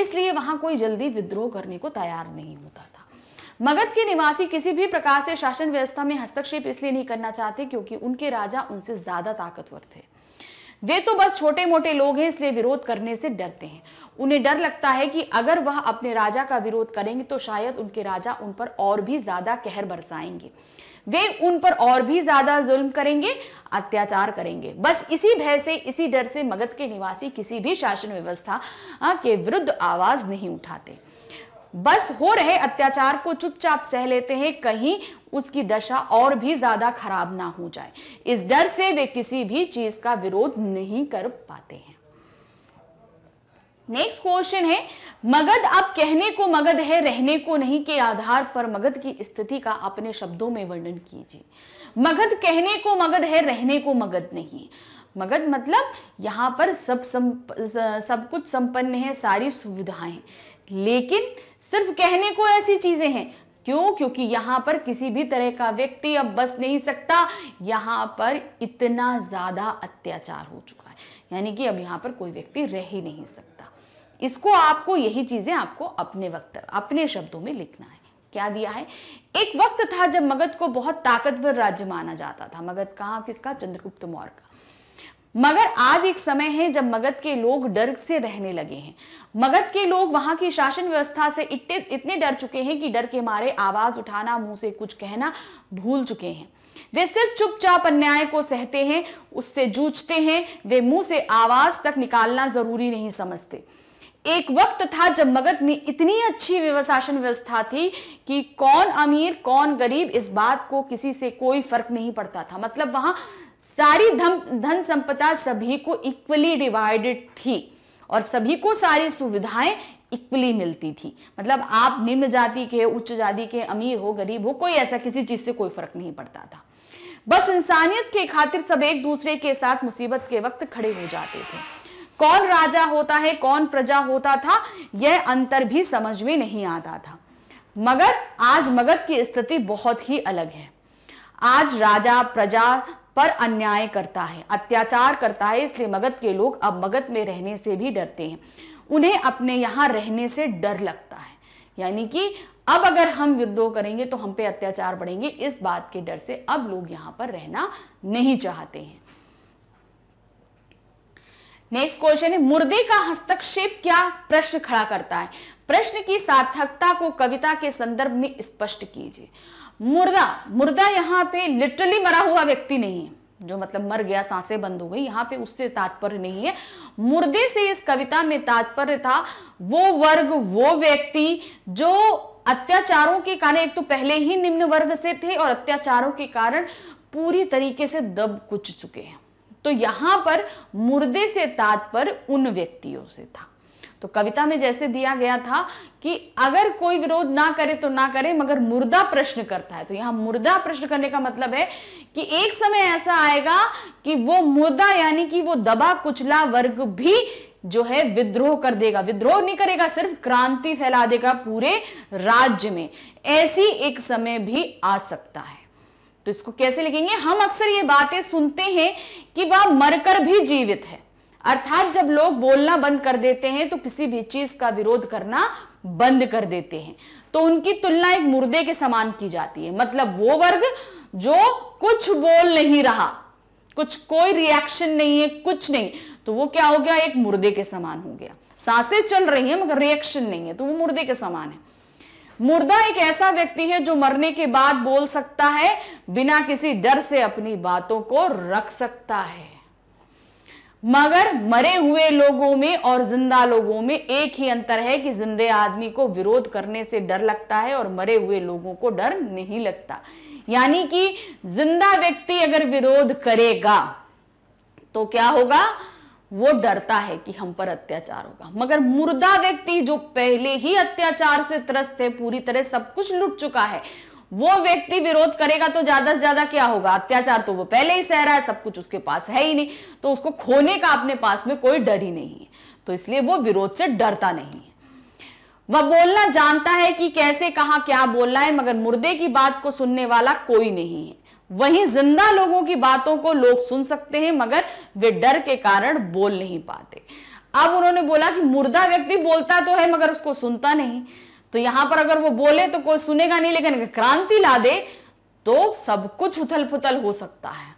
इसलिए वहाँ कोई जल्दी विद्रोह करने को तैयार नहीं होता था मगध के निवासी किसी भी प्रकार से शासन व्यवस्था में हस्तक्षेप इसलिए नहीं करना चाहते क्योंकि उनके राजा उनसे ज़्यादा ताकतवर थे वे तो बस छोटे मोटे लोग हैं इसलिए विरोध करने से डरते हैं उन्हें डर लगता है कि अगर वह अपने राजा का विरोध करेंगे तो शायद उनके राजा उन पर और भी ज्यादा कहर बरसाएंगे वे उन पर और भी ज्यादा जुल्म करेंगे अत्याचार करेंगे बस इसी भय से इसी डर से मगध के निवासी किसी भी शासन व्यवस्था के विरुद्ध आवाज नहीं उठाते बस हो रहे अत्याचार को चुपचाप सह लेते हैं कहीं उसकी दशा और भी ज्यादा खराब ना हो जाए इस डर से वे किसी भी चीज का विरोध नहीं कर पाते हैं नेक्स्ट क्वेश्चन है मगध अब कहने को मगध है रहने को नहीं के आधार पर मगध की स्थिति का अपने शब्दों में वर्णन कीजिए मगध कहने को मगध है रहने को मगध नहीं मगध मतलब यहाँ पर सब सम, सब कुछ संपन्न है सारी सुविधाएं लेकिन सिर्फ कहने को ऐसी चीजें हैं क्यों क्योंकि यहाँ पर किसी भी तरह का व्यक्ति अब बस नहीं सकता यहाँ पर इतना ज़्यादा अत्याचार हो चुका है यानी कि अब यहाँ पर कोई व्यक्ति रह ही नहीं सकता इसको आपको यही चीज़ें आपको अपने वक्त अपने शब्दों में लिखना है क्या दिया है एक वक्त था जब मगध को बहुत ताकतवर राज्य माना जाता था मगध कहाँ किसका चंद्रगुप्त मौर्य मगर आज एक समय है जब मगध के लोग डर से रहने लगे हैं मगध के लोग वहां की शासन व्यवस्था से इतने इतने डर चुके हैं कि डर के मारे आवाज उठाना मुंह से कुछ कहना भूल चुके हैं वे सिर्फ चुपचाप अन्याय को सहते हैं उससे जूझते हैं वे मुंह से आवाज तक निकालना जरूरी नहीं समझते एक वक्त था जब मगध में इतनी अच्छी शासन व्यवस्था थी कि कौन अमीर कौन गरीब इस बात को किसी से कोई फर्क नहीं पड़ता था मतलब वहां सारी धन धन संपदा सभी को इक्वली डिवाइडेड थी और सभी को सारी सुविधाएं इक्वली मिलती थी मतलब आप निम्न जाति के उच्च जाति के अमीर हो गरीब हो कोई ऐसा किसी चीज से कोई फर्क नहीं पड़ता था बस इंसानियत के खातिर सब एक दूसरे के साथ मुसीबत के वक्त खड़े हो जाते थे कौन राजा होता है कौन प्रजा होता था यह अंतर भी समझ में नहीं आता था मगर आज मगध की स्थिति बहुत ही अलग है आज राजा प्रजा पर अन्याय करता है अत्याचार करता है इसलिए मगध के लोग अब मगध में रहने से भी डरते हैं उन्हें अपने यहाँ रहने से डर लगता है यानी कि अब अगर हम विद्रोह करेंगे तो हम पे अत्याचार बढ़ेंगे इस बात के डर से अब लोग यहाँ पर रहना नहीं चाहते हैं नेक्स्ट क्वेश्चन है मुर्दे का हस्तक्षेप क्या प्रश्न खड़ा करता है प्रश्न की सार्थकता को कविता के संदर्भ में स्पष्ट कीजिए मुर्दा मुर्दा यहाँ पे लिटरली मरा हुआ व्यक्ति नहीं है जो मतलब मर गया सांसें बंद हो गई यहाँ पे उससे तात्पर्य नहीं है मुर्दे से इस कविता में तात्पर्य था वो वर्ग वो व्यक्ति जो अत्याचारों के कारण एक तो पहले ही निम्न वर्ग से थे और अत्याचारों के कारण पूरी तरीके से दब कुच चुके हैं तो यहाँ पर मुर्दे से तात्पर्य उन व्यक्तियों से था तो कविता में जैसे दिया गया था कि अगर कोई विरोध ना करे तो ना करे मगर मुर्दा प्रश्न करता है तो यहां मुर्दा प्रश्न करने का मतलब है कि एक समय ऐसा आएगा कि वो मुर्दा यानी कि वो दबा कुचला वर्ग भी जो है विद्रोह कर देगा विद्रोह नहीं करेगा सिर्फ क्रांति फैला देगा पूरे राज्य में ऐसी एक समय भी आ सकता है तो इसको कैसे लिखेंगे हम अक्सर ये बातें सुनते हैं कि वह मरकर भी जीवित है अर्थात जब लोग बोलना बंद कर देते हैं तो किसी भी चीज का विरोध करना बंद कर देते हैं तो उनकी तुलना एक मुर्दे के समान की जाती है मतलब वो वर्ग जो कुछ बोल नहीं रहा कुछ कोई रिएक्शन नहीं है कुछ नहीं तो वो क्या हो गया एक मुर्दे के समान हो गया सांसें चल रही है मगर रिएक्शन नहीं है तो वो मुर्दे के समान है मुर्दा एक ऐसा व्यक्ति है जो मरने के बाद बोल सकता है बिना किसी डर से अपनी बातों को रख सकता है मगर मरे हुए लोगों में और जिंदा लोगों में एक ही अंतर है कि जिंदे आदमी को विरोध करने से डर लगता है और मरे हुए लोगों को डर नहीं लगता यानी कि जिंदा व्यक्ति अगर विरोध करेगा तो क्या होगा वो डरता है कि हम पर अत्याचार होगा मगर मुर्दा व्यक्ति जो पहले ही अत्याचार से त्रस्त है पूरी तरह सब कुछ लुट चुका है वो व्यक्ति विरोध करेगा तो ज्यादा से ज्यादा क्या होगा अत्याचार तो वो पहले ही सह रहा है सब कुछ उसके पास है ही नहीं तो उसको खोने का अपने पास में कोई डर ही नहीं है तो इसलिए वो विरोध से डरता नहीं है वह बोलना जानता है कि कैसे कहा क्या बोलना है मगर मुर्दे की बात को सुनने वाला कोई नहीं है वहीं जिंदा लोगों की बातों को लोग सुन सकते हैं मगर वे डर के कारण बोल नहीं पाते अब उन्होंने बोला कि मुर्दा व्यक्ति बोलता तो है मगर उसको सुनता नहीं तो यहां पर अगर वो बोले तो कोई सुनेगा नहीं लेकिन क्रांति ला दे तो सब कुछ उथल पुथल हो सकता है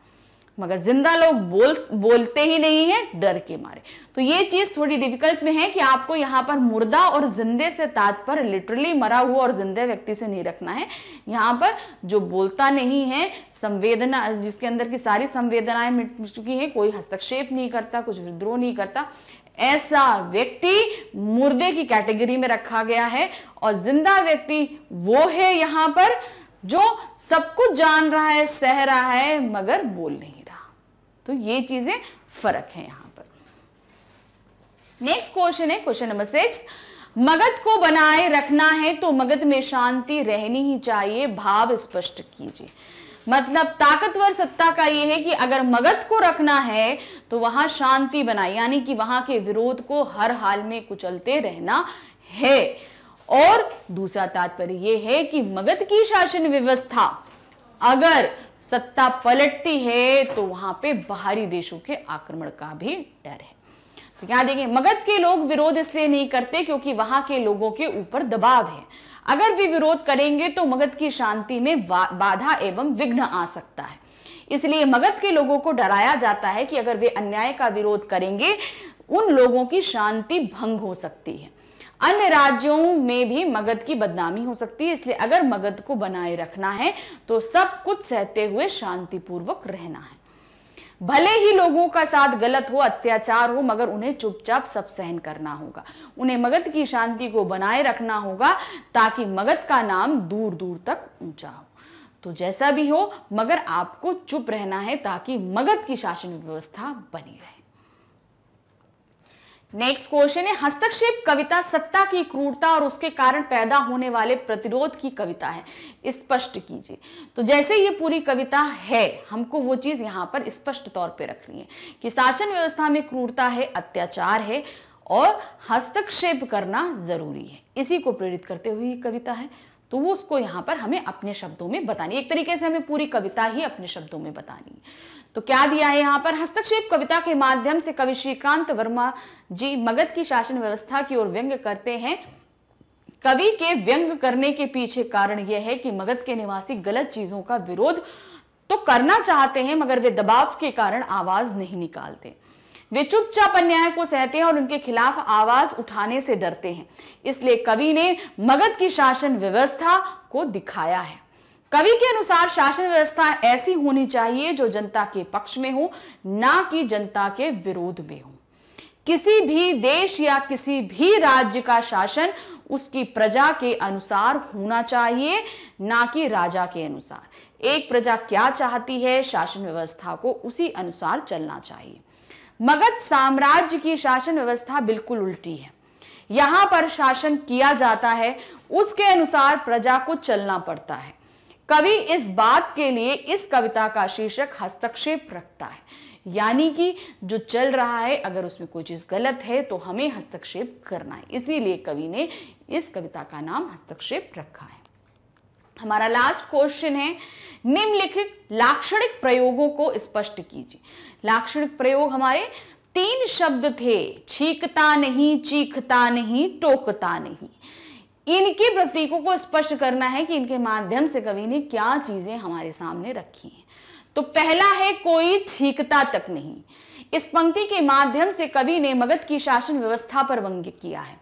मगर जिंदा लोग बोल बोलते ही नहीं है डर के मारे तो ये चीज थोड़ी डिफिकल्ट में है कि आपको यहाँ पर मुर्दा और जिंदे से तात्पर्य लिटरली मरा हुआ और जिंदे व्यक्ति से नहीं रखना है यहाँ पर जो बोलता नहीं है संवेदना जिसके अंदर की सारी संवेदनाएं मिट चुकी हैं कोई हस्तक्षेप नहीं करता कुछ विद्रोह नहीं करता ऐसा व्यक्ति मुर्दे की कैटेगरी में रखा गया है और जिंदा व्यक्ति वो है यहां पर जो सब कुछ जान रहा है सह रहा है मगर बोल नहीं रहा तो ये चीजें फर्क है यहां पर नेक्स्ट क्वेश्चन है क्वेश्चन नंबर सिक्स मगध को बनाए रखना है तो मगध में शांति रहनी ही चाहिए भाव स्पष्ट कीजिए मतलब ताकतवर सत्ता का ये है कि अगर मगध को रखना है तो वहां शांति बनाए यानी कि वहां के विरोध को हर हाल में कुचलते रहना है और दूसरा तात्पर्य यह है कि मगध की शासन व्यवस्था अगर सत्ता पलटती है तो वहां पे बाहरी देशों के आक्रमण का भी डर है तो क्या देखिए मगध के लोग विरोध इसलिए नहीं करते क्योंकि वहां के लोगों के ऊपर दबाव है अगर वे विरोध करेंगे तो मगध की शांति में बाधा एवं विघ्न आ सकता है इसलिए मगध के लोगों को डराया जाता है कि अगर वे अन्याय का विरोध करेंगे उन लोगों की शांति भंग हो सकती है अन्य राज्यों में भी मगध की बदनामी हो सकती है इसलिए अगर मगध को बनाए रखना है तो सब कुछ सहते हुए शांतिपूर्वक रहना है भले ही लोगों का साथ गलत हो अत्याचार हो मगर उन्हें चुपचाप सब सहन करना होगा उन्हें मगध की शांति को बनाए रखना होगा ताकि मगध का नाम दूर दूर तक ऊंचा हो तो जैसा भी हो मगर आपको चुप रहना है ताकि मगध की शासन व्यवस्था बनी रहे नेक्स्ट क्वेश्चन है हस्तक्षेप कविता सत्ता की क्रूरता और उसके कारण पैदा होने वाले प्रतिरोध की कविता है स्पष्ट कीजिए तो जैसे ये पूरी कविता है हमको वो चीज यहाँ पर स्पष्ट तौर पे रखनी है कि शासन व्यवस्था में क्रूरता है अत्याचार है और हस्तक्षेप करना जरूरी है इसी को प्रेरित करते हुए ये कविता है तो वो उसको यहाँ पर हमें अपने शब्दों में बतानी एक तरीके से हमें पूरी कविता ही अपने शब्दों में बतानी है तो क्या दिया है यहाँ पर हस्तक्षेप कविता के माध्यम से कवि श्रीकांत वर्मा जी मगध की शासन व्यवस्था की ओर व्यंग करते हैं कवि के व्यंग करने के पीछे कारण यह है कि मगध के निवासी गलत चीजों का विरोध तो करना चाहते हैं मगर वे दबाव के कारण आवाज नहीं निकालते वे चुपचाप अन्याय को सहते हैं और उनके खिलाफ आवाज उठाने से डरते हैं इसलिए कवि ने मगध की शासन व्यवस्था को दिखाया है कवि के अनुसार शासन व्यवस्था ऐसी होनी चाहिए जो जनता के पक्ष में हो ना कि जनता के विरोध में हो किसी भी देश या किसी भी राज्य का शासन उसकी प्रजा के अनुसार होना चाहिए ना कि राजा के अनुसार एक प्रजा क्या चाहती है शासन व्यवस्था को उसी अनुसार चलना चाहिए मगध साम्राज्य की शासन व्यवस्था बिल्कुल उल्टी है यहाँ पर शासन किया जाता है उसके अनुसार प्रजा को चलना पड़ता है कवि इस बात के लिए इस कविता का शीर्षक हस्तक्षेप रखता है यानी कि जो चल रहा है अगर उसमें कोई चीज़ गलत है तो हमें हस्तक्षेप करना है इसीलिए कवि ने इस कविता का नाम हस्तक्षेप रखा है हमारा लास्ट क्वेश्चन है निम्नलिखित लाक्षणिक प्रयोगों को स्पष्ट कीजिए लाक्षणिक प्रयोग हमारे तीन शब्द थे छीकता नहीं चीखता नहीं टोकता नहीं इनके प्रतीकों को स्पष्ट करना है कि इनके माध्यम से कवि ने क्या चीजें हमारे सामने रखी हैं तो पहला है कोई ठीकता तक नहीं इस पंक्ति के माध्यम से कवि ने मगध की शासन व्यवस्था पर व्यंग किया है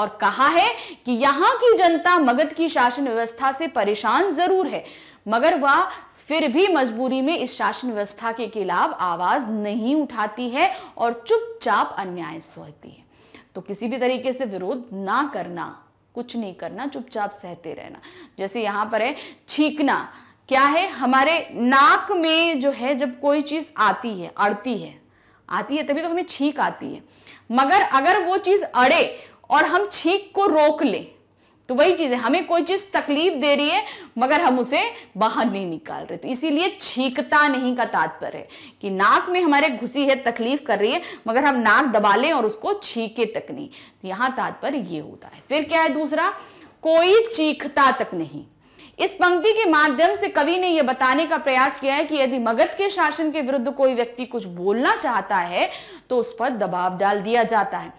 और कहा है कि यहां की जनता मगध की शासन व्यवस्था से परेशान जरूर है मगर वह फिर भी मजबूरी में इस शासन व्यवस्था के खिलाफ आवाज नहीं उठाती है और चुपचाप अन्याय सोती है तो किसी भी तरीके से विरोध ना करना कुछ नहीं करना चुपचाप सहते रहना जैसे यहाँ पर है छींकना क्या है हमारे नाक में जो है जब कोई चीज़ आती है अड़ती है आती है तभी तो हमें छींक आती है मगर अगर वो चीज़ अड़े और हम छींक को रोक लें तो वही चीज़ है हमें कोई चीज़ तकलीफ दे रही है मगर हम उसे बाहर नहीं निकाल रहे तो इसीलिए छींकता नहीं का तात्पर्य है कि नाक में हमारे घुसी है तकलीफ कर रही है मगर हम नाक दबा लें और उसको छीके तक नहीं तो यहां तात्पर्य ये होता है फिर क्या है दूसरा कोई चीखता तक नहीं इस पंक्ति के माध्यम से कवि ने यह बताने का प्रयास किया है कि यदि मगध के शासन के विरुद्ध कोई व्यक्ति कुछ बोलना चाहता है तो उस पर दबाव डाल दिया जाता है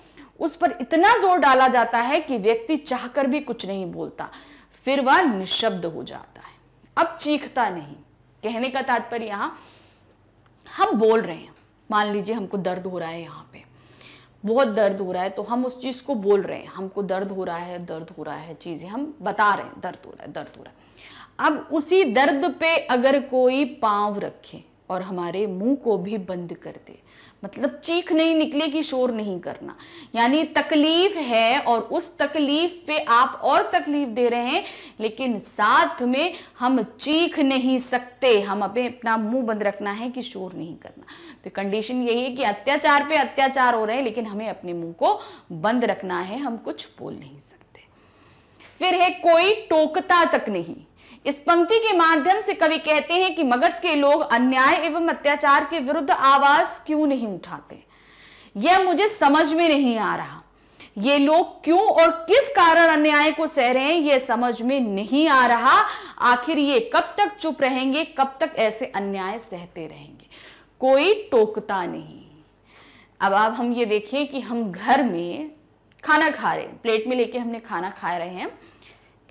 उस पर इतना जोर डाला जाता है कि व्यक्ति चाहकर भी कुछ नहीं बोलता फिर वह निशब्द हो जाता है अब चीखता नहीं कहने का तात्पर्य यहां हम बोल रहे हैं मान लीजिए हमको दर्द हो रहा है यहाँ पे बहुत दर्द हो रहा है तो हम उस चीज़ को बोल रहे हैं हमको दर्द हो रहा है दर्द हो रहा है चीज़ें हम बता रहे हैं दर्द हो रहा है दर्द हो रहा है अब उसी दर्द पे अगर कोई पांव रखे और हमारे मुंह को भी बंद कर दे मतलब चीख नहीं निकले कि शोर नहीं करना यानी तकलीफ है और उस तकलीफ पे आप और तकलीफ दे रहे हैं लेकिन साथ में हम चीख नहीं सकते हम अपने अपना मुंह बंद रखना है कि शोर नहीं करना तो कंडीशन यही है कि अत्याचार पे अत्याचार हो रहे हैं लेकिन हमें अपने मुंह को बंद रखना है हम कुछ बोल नहीं सकते फिर है कोई टोकता तक नहीं इस पंक्ति के माध्यम से कवि कहते हैं कि मगध के लोग अन्याय एवं अत्याचार के विरुद्ध आवाज क्यों नहीं उठाते यह मुझे समझ में नहीं आ रहा ये लोग क्यों और किस कारण अन्याय को सह रहे हैं यह समझ में नहीं आ रहा आखिर ये कब तक चुप रहेंगे कब तक ऐसे अन्याय सहते रहेंगे कोई टोकता नहीं अब आप हम ये देखें कि हम घर में खाना खा रहे हैं प्लेट में लेके हमने खाना खा रहे हैं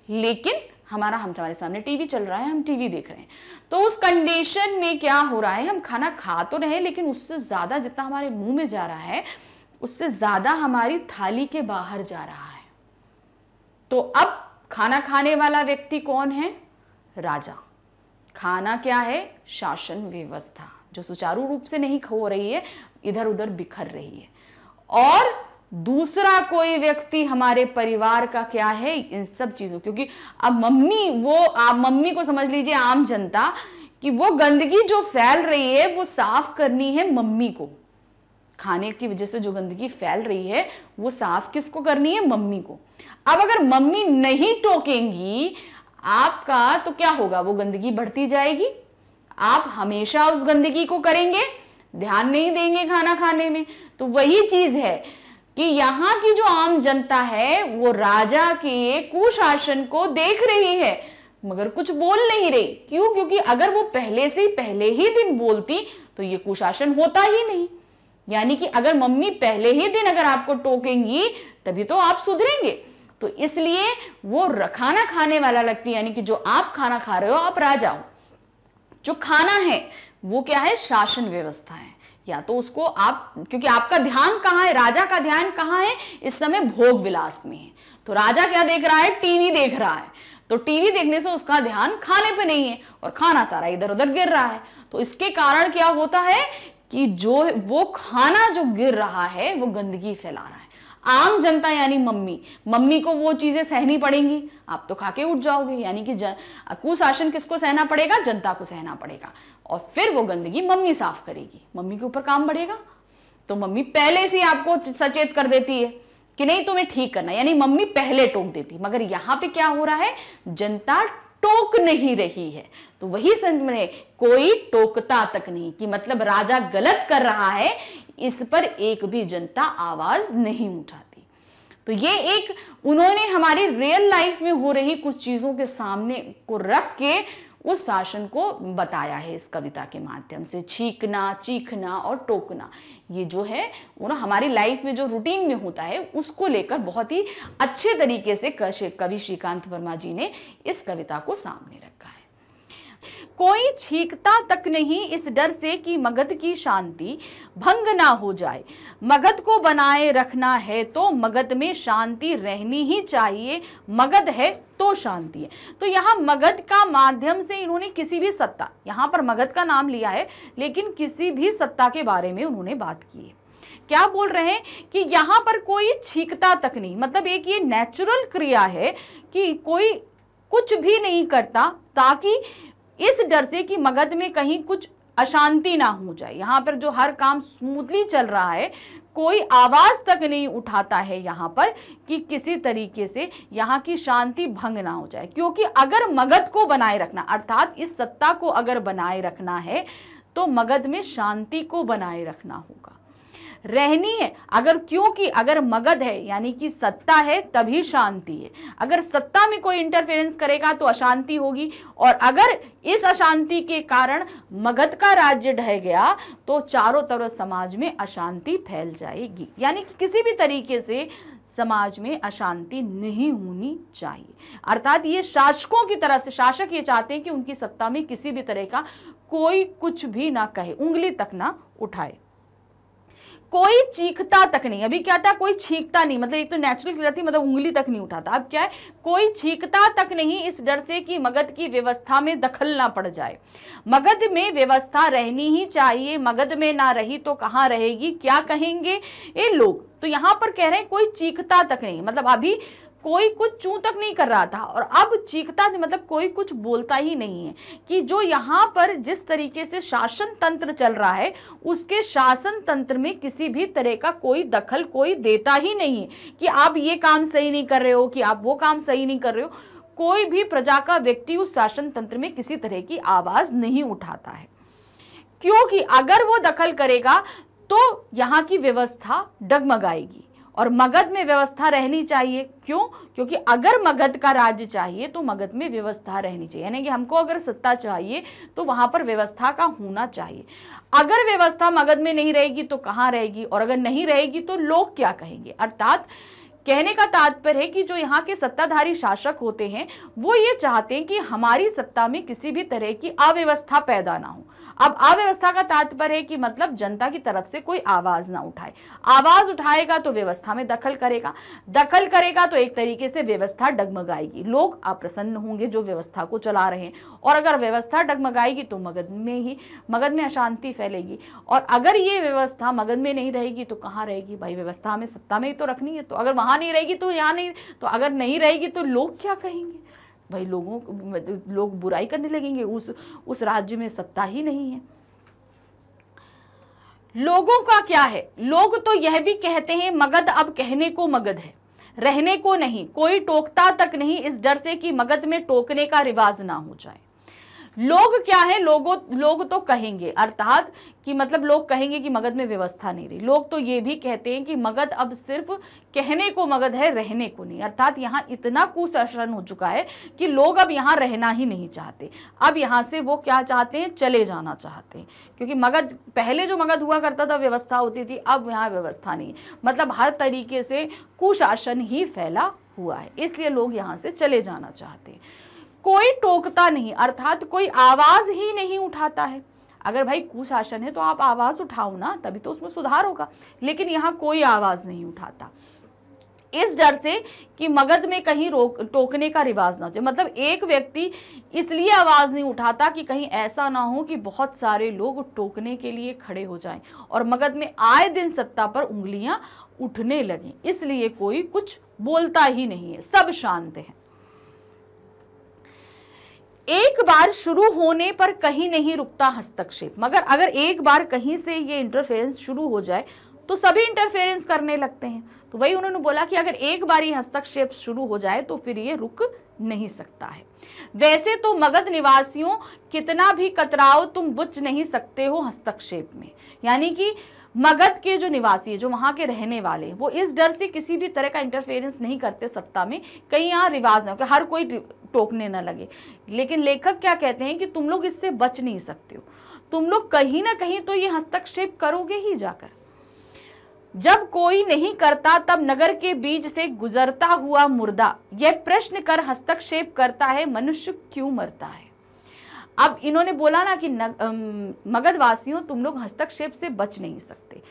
लेकिन हमारा हम हमारे सामने टीवी चल रहा है हम टीवी देख रहे हैं तो उस कंडीशन में क्या हो रहा है हम खाना खा तो रहे लेकिन उससे ज़्यादा जितना हमारे मुंह में जा रहा है उससे ज़्यादा हमारी थाली के बाहर जा रहा है तो अब खाना खाने वाला व्यक्ति कौन है राजा खाना क्या है शासन व्यवस्था जो सुचारू रूप से नहीं हो रही है इधर उधर बिखर रही है और दूसरा कोई व्यक्ति हमारे परिवार का क्या है इन सब चीज़ों क्योंकि अब मम्मी वो आप मम्मी को समझ लीजिए आम जनता कि वो गंदगी जो फैल रही है वो साफ करनी है मम्मी को खाने की वजह से जो गंदगी फैल रही है वो साफ किसको करनी है मम्मी को अब अगर मम्मी नहीं टोकेंगी आपका तो क्या होगा वो गंदगी बढ़ती जाएगी आप हमेशा उस गंदगी को करेंगे ध्यान नहीं देंगे खाना खाने में तो वही चीज़ है कि यहाँ की जो आम जनता है वो राजा के कुशासन को देख रही है मगर कुछ बोल नहीं रही क्यों क्योंकि अगर वो पहले से पहले ही दिन बोलती तो ये कुशासन होता ही नहीं यानी कि अगर मम्मी पहले ही दिन अगर आपको टोकेंगी तभी तो आप सुधरेंगे तो इसलिए वो रखाना खाने वाला लगती यानी कि जो आप खाना खा रहे हो आप राजा हो जो खाना है वो क्या है शासन व्यवस्था है या तो उसको आप क्योंकि आपका ध्यान कहाँ है राजा का ध्यान कहाँ है इस समय भोग विलास में है तो राजा क्या देख रहा है टीवी देख रहा है तो टीवी देखने से उसका ध्यान खाने पे नहीं है और खाना सारा इधर उधर गिर रहा है तो इसके कारण क्या होता है कि जो वो खाना जो गिर रहा है वो गंदगी फैला रहा है आम जनता यानी मम्मी मम्मी को वो चीज़ें सहनी पड़ेंगी आप तो खाके उठ जाओगे यानी कि कुशासन किसको सहना पड़ेगा जनता को सहना पड़ेगा और फिर वो गंदगी मम्मी साफ करेगी मम्मी के ऊपर काम बढ़ेगा तो मम्मी पहले से आपको सचेत कर देती है कि नहीं तुम्हें ठीक करना यानी मम्मी पहले टोक देती मगर यहां पे क्या हो रहा है जनता टोक नहीं रही है तो वही संत में कोई टोकता तक नहीं कि मतलब राजा गलत कर रहा है इस पर एक भी जनता आवाज नहीं उठाती तो ये एक उन्होंने हमारी रियल लाइफ में हो रही कुछ चीजों के सामने को रख के उस शासन को बताया है इस कविता के माध्यम से छींकना चीखना और टोकना ये जो है वो ना हमारी लाइफ में जो रूटीन में होता है उसको लेकर बहुत ही अच्छे तरीके से कवि श्रीकांत वर्मा जी ने इस कविता को सामने रखा है कोई छींकता तक नहीं इस डर से कि मगध की शांति भंग ना हो जाए मगध को बनाए रखना है तो मगध में शांति रहनी ही चाहिए मगध है तो शांति है तो यहाँ मगध का माध्यम से इन्होंने किसी भी सत्ता यहाँ पर मगध का नाम लिया है लेकिन किसी भी सत्ता के बारे में उन्होंने बात की है क्या बोल रहे हैं कि यहाँ पर कोई छीकता तक नहीं मतलब एक ये नेचुरल क्रिया है कि कोई कुछ भी नहीं करता ताकि इस डर से कि मगध में कहीं कुछ अशांति ना हो जाए यहाँ पर जो हर काम स्मूथली चल रहा है कोई आवाज तक नहीं उठाता है यहाँ पर कि किसी तरीके से यहाँ की शांति भंग ना हो जाए क्योंकि अगर मगध को बनाए रखना अर्थात इस सत्ता को अगर बनाए रखना है तो मगध में शांति को बनाए रखना होगा रहनी है अगर क्योंकि अगर मगध है यानी कि सत्ता है तभी शांति है अगर सत्ता में कोई इंटरफेरेंस करेगा तो अशांति होगी और अगर इस अशांति के कारण मगध का राज्य ढह गया तो चारों तरफ समाज में अशांति फैल जाएगी यानी कि किसी भी तरीके से समाज में अशांति नहीं होनी चाहिए अर्थात ये शासकों की तरफ से शासक ये चाहते हैं कि उनकी सत्ता में किसी भी तरह का कोई कुछ भी ना कहे उंगली तक ना उठाए कोई चीखता तक नहीं अभी क्या था कोई छीकता नहीं मतलब एक तो नेचुरल क्रिया थी मतलब उंगली तक नहीं उठाता अब क्या है कोई छींकता तक नहीं इस डर से कि मगध की व्यवस्था में दखल ना पड़ जाए मगध में व्यवस्था रहनी ही चाहिए मगध में ना रही तो कहाँ रहेगी क्या कहेंगे ये लोग तो यहां पर कह रहे हैं कोई चीखता तक नहीं मतलब अभी कोई कुछ चू तक नहीं कर रहा था और अब चीखता मतलब कोई कुछ बोलता ही नहीं है कि जो यहाँ पर जिस तरीके से शासन तंत्र चल रहा है उसके शासन तंत्र में किसी भी तरह का कोई दखल कोई देता ही नहीं है कि आप ये काम सही नहीं कर रहे हो कि आप वो काम सही नहीं कर रहे हो कोई भी प्रजा का व्यक्ति उस शासन तंत्र में किसी तरह की आवाज़ नहीं उठाता है क्योंकि अगर वो दखल करेगा तो यहाँ की व्यवस्था डगमगाएगी और मगध में व्यवस्था रहनी चाहिए क्यों क्योंकि अगर मगध का राज्य चाहिए तो मगध में व्यवस्था रहनी चाहिए यानी कि हमको अगर सत्ता चाहिए तो वहाँ पर व्यवस्था का होना चाहिए अगर व्यवस्था मगध में नहीं रहेगी तो कहाँ रहेगी और अगर नहीं रहेगी तो लोग क्या कहेंगे अर्थात कहने का तात्पर्य है कि जो यहाँ के सत्ताधारी शासक होते हैं वो ये चाहते हैं कि हमारी सत्ता में किसी भी तरह की अव्यवस्था पैदा ना हो अब अव्यवस्था का तात्पर्य है कि मतलब जनता की तरफ से कोई आवाज ना उठाए आवाज उठाएगा तो व्यवस्था में दखल करेगा दखल करेगा तो एक तरीके से व्यवस्था डगमगाएगी लोग अप्रसन्न होंगे जो व्यवस्था को चला रहे हैं और अगर व्यवस्था डगमगाएगी तो मगध में ही मगध में अशांति फैलेगी और अगर ये व्यवस्था मगध में नहीं रहेगी तो कहाँ रहेगी भाई व्यवस्था हमें सत्ता में ही तो रखनी है तो अगर वहां नहीं रहेगी तो यहाँ नहीं तो अगर नहीं रहेगी तो लोग क्या कहेंगे भाई लोगों तो, लोग बुराई करने लगेंगे उस उस राज्य में सत्ता ही नहीं है लोगों का क्या है लोग तो यह भी कहते हैं मगध अब कहने को मगध है रहने को नहीं कोई टोकता तक नहीं इस डर से कि मगध में टोकने का रिवाज ना हो जाए लोग क्या है लोगों लोग तो कहेंगे अर्थात कि मतलब लोग कहेंगे कि मगध में व्यवस्था नहीं रही लोग तो ये भी कहते हैं कि मगध अब सिर्फ कहने को मगध है रहने को नहीं अर्थात यहाँ इतना कुशासन हो चुका है कि लोग अब यहाँ रहना ही नहीं चाहते अब यहाँ से वो क्या चाहते हैं चले जाना चाहते हैं क्योंकि मगध पहले जो मगध हुआ करता था व्यवस्था होती थी अब यहाँ व्यवस्था नहीं मतलब हर तरीके से कुशासन ही फैला हुआ है इसलिए लोग यहाँ से चले जाना चाहते हैं कोई टोकता नहीं अर्थात कोई आवाज ही नहीं उठाता है अगर भाई कुशासन है तो आप आवाज उठाओ ना तभी तो उसमें सुधार होगा लेकिन यहाँ कोई आवाज नहीं उठाता इस डर से कि मगध में कहीं रोक टोकने का रिवाज ना हो जाए मतलब एक व्यक्ति इसलिए आवाज़ नहीं उठाता कि कहीं ऐसा ना हो कि बहुत सारे लोग टोकने के लिए खड़े हो जाएं और मगध में आए दिन सत्ता पर उंगलियां उठने लगें इसलिए कोई कुछ बोलता ही नहीं है सब शांत हैं एक बार शुरू होने पर कहीं नहीं रुकता हस्तक्षेप मगर अगर एक बार कहीं से ये इंटरफेरेंस शुरू हो जाए तो सभी इंटरफेरेंस करने लगते हैं तो वही उन्होंने बोला कि अगर एक बार ये हस्तक्षेप शुरू हो जाए तो फिर ये रुक नहीं सकता है वैसे तो मगध निवासियों कितना भी कतराव तुम बुझ नहीं सकते हो हस्तक्षेप में यानी कि मगध के जो निवासी है जो वहाँ के रहने वाले वो इस डर से किसी भी तरह का इंटरफेरेंस नहीं करते सत्ता में कहीं यहाँ रिवाज ना हो हर कोई टोकने ना लगे लेकिन लेखक क्या कहते हैं कि तुम लोग इससे बच नहीं सकते हो तुम लोग कहीं ना कहीं तो ये हस्तक्षेप करोगे ही जाकर जब कोई नहीं करता तब नगर के बीच से गुजरता हुआ मुर्दा यह प्रश्न कर हस्तक्षेप करता है मनुष्य क्यों मरता है अब इन्होंने बोला ना कि मगधवासियों तुम लोग हस्तक्षेप से बच नहीं सकते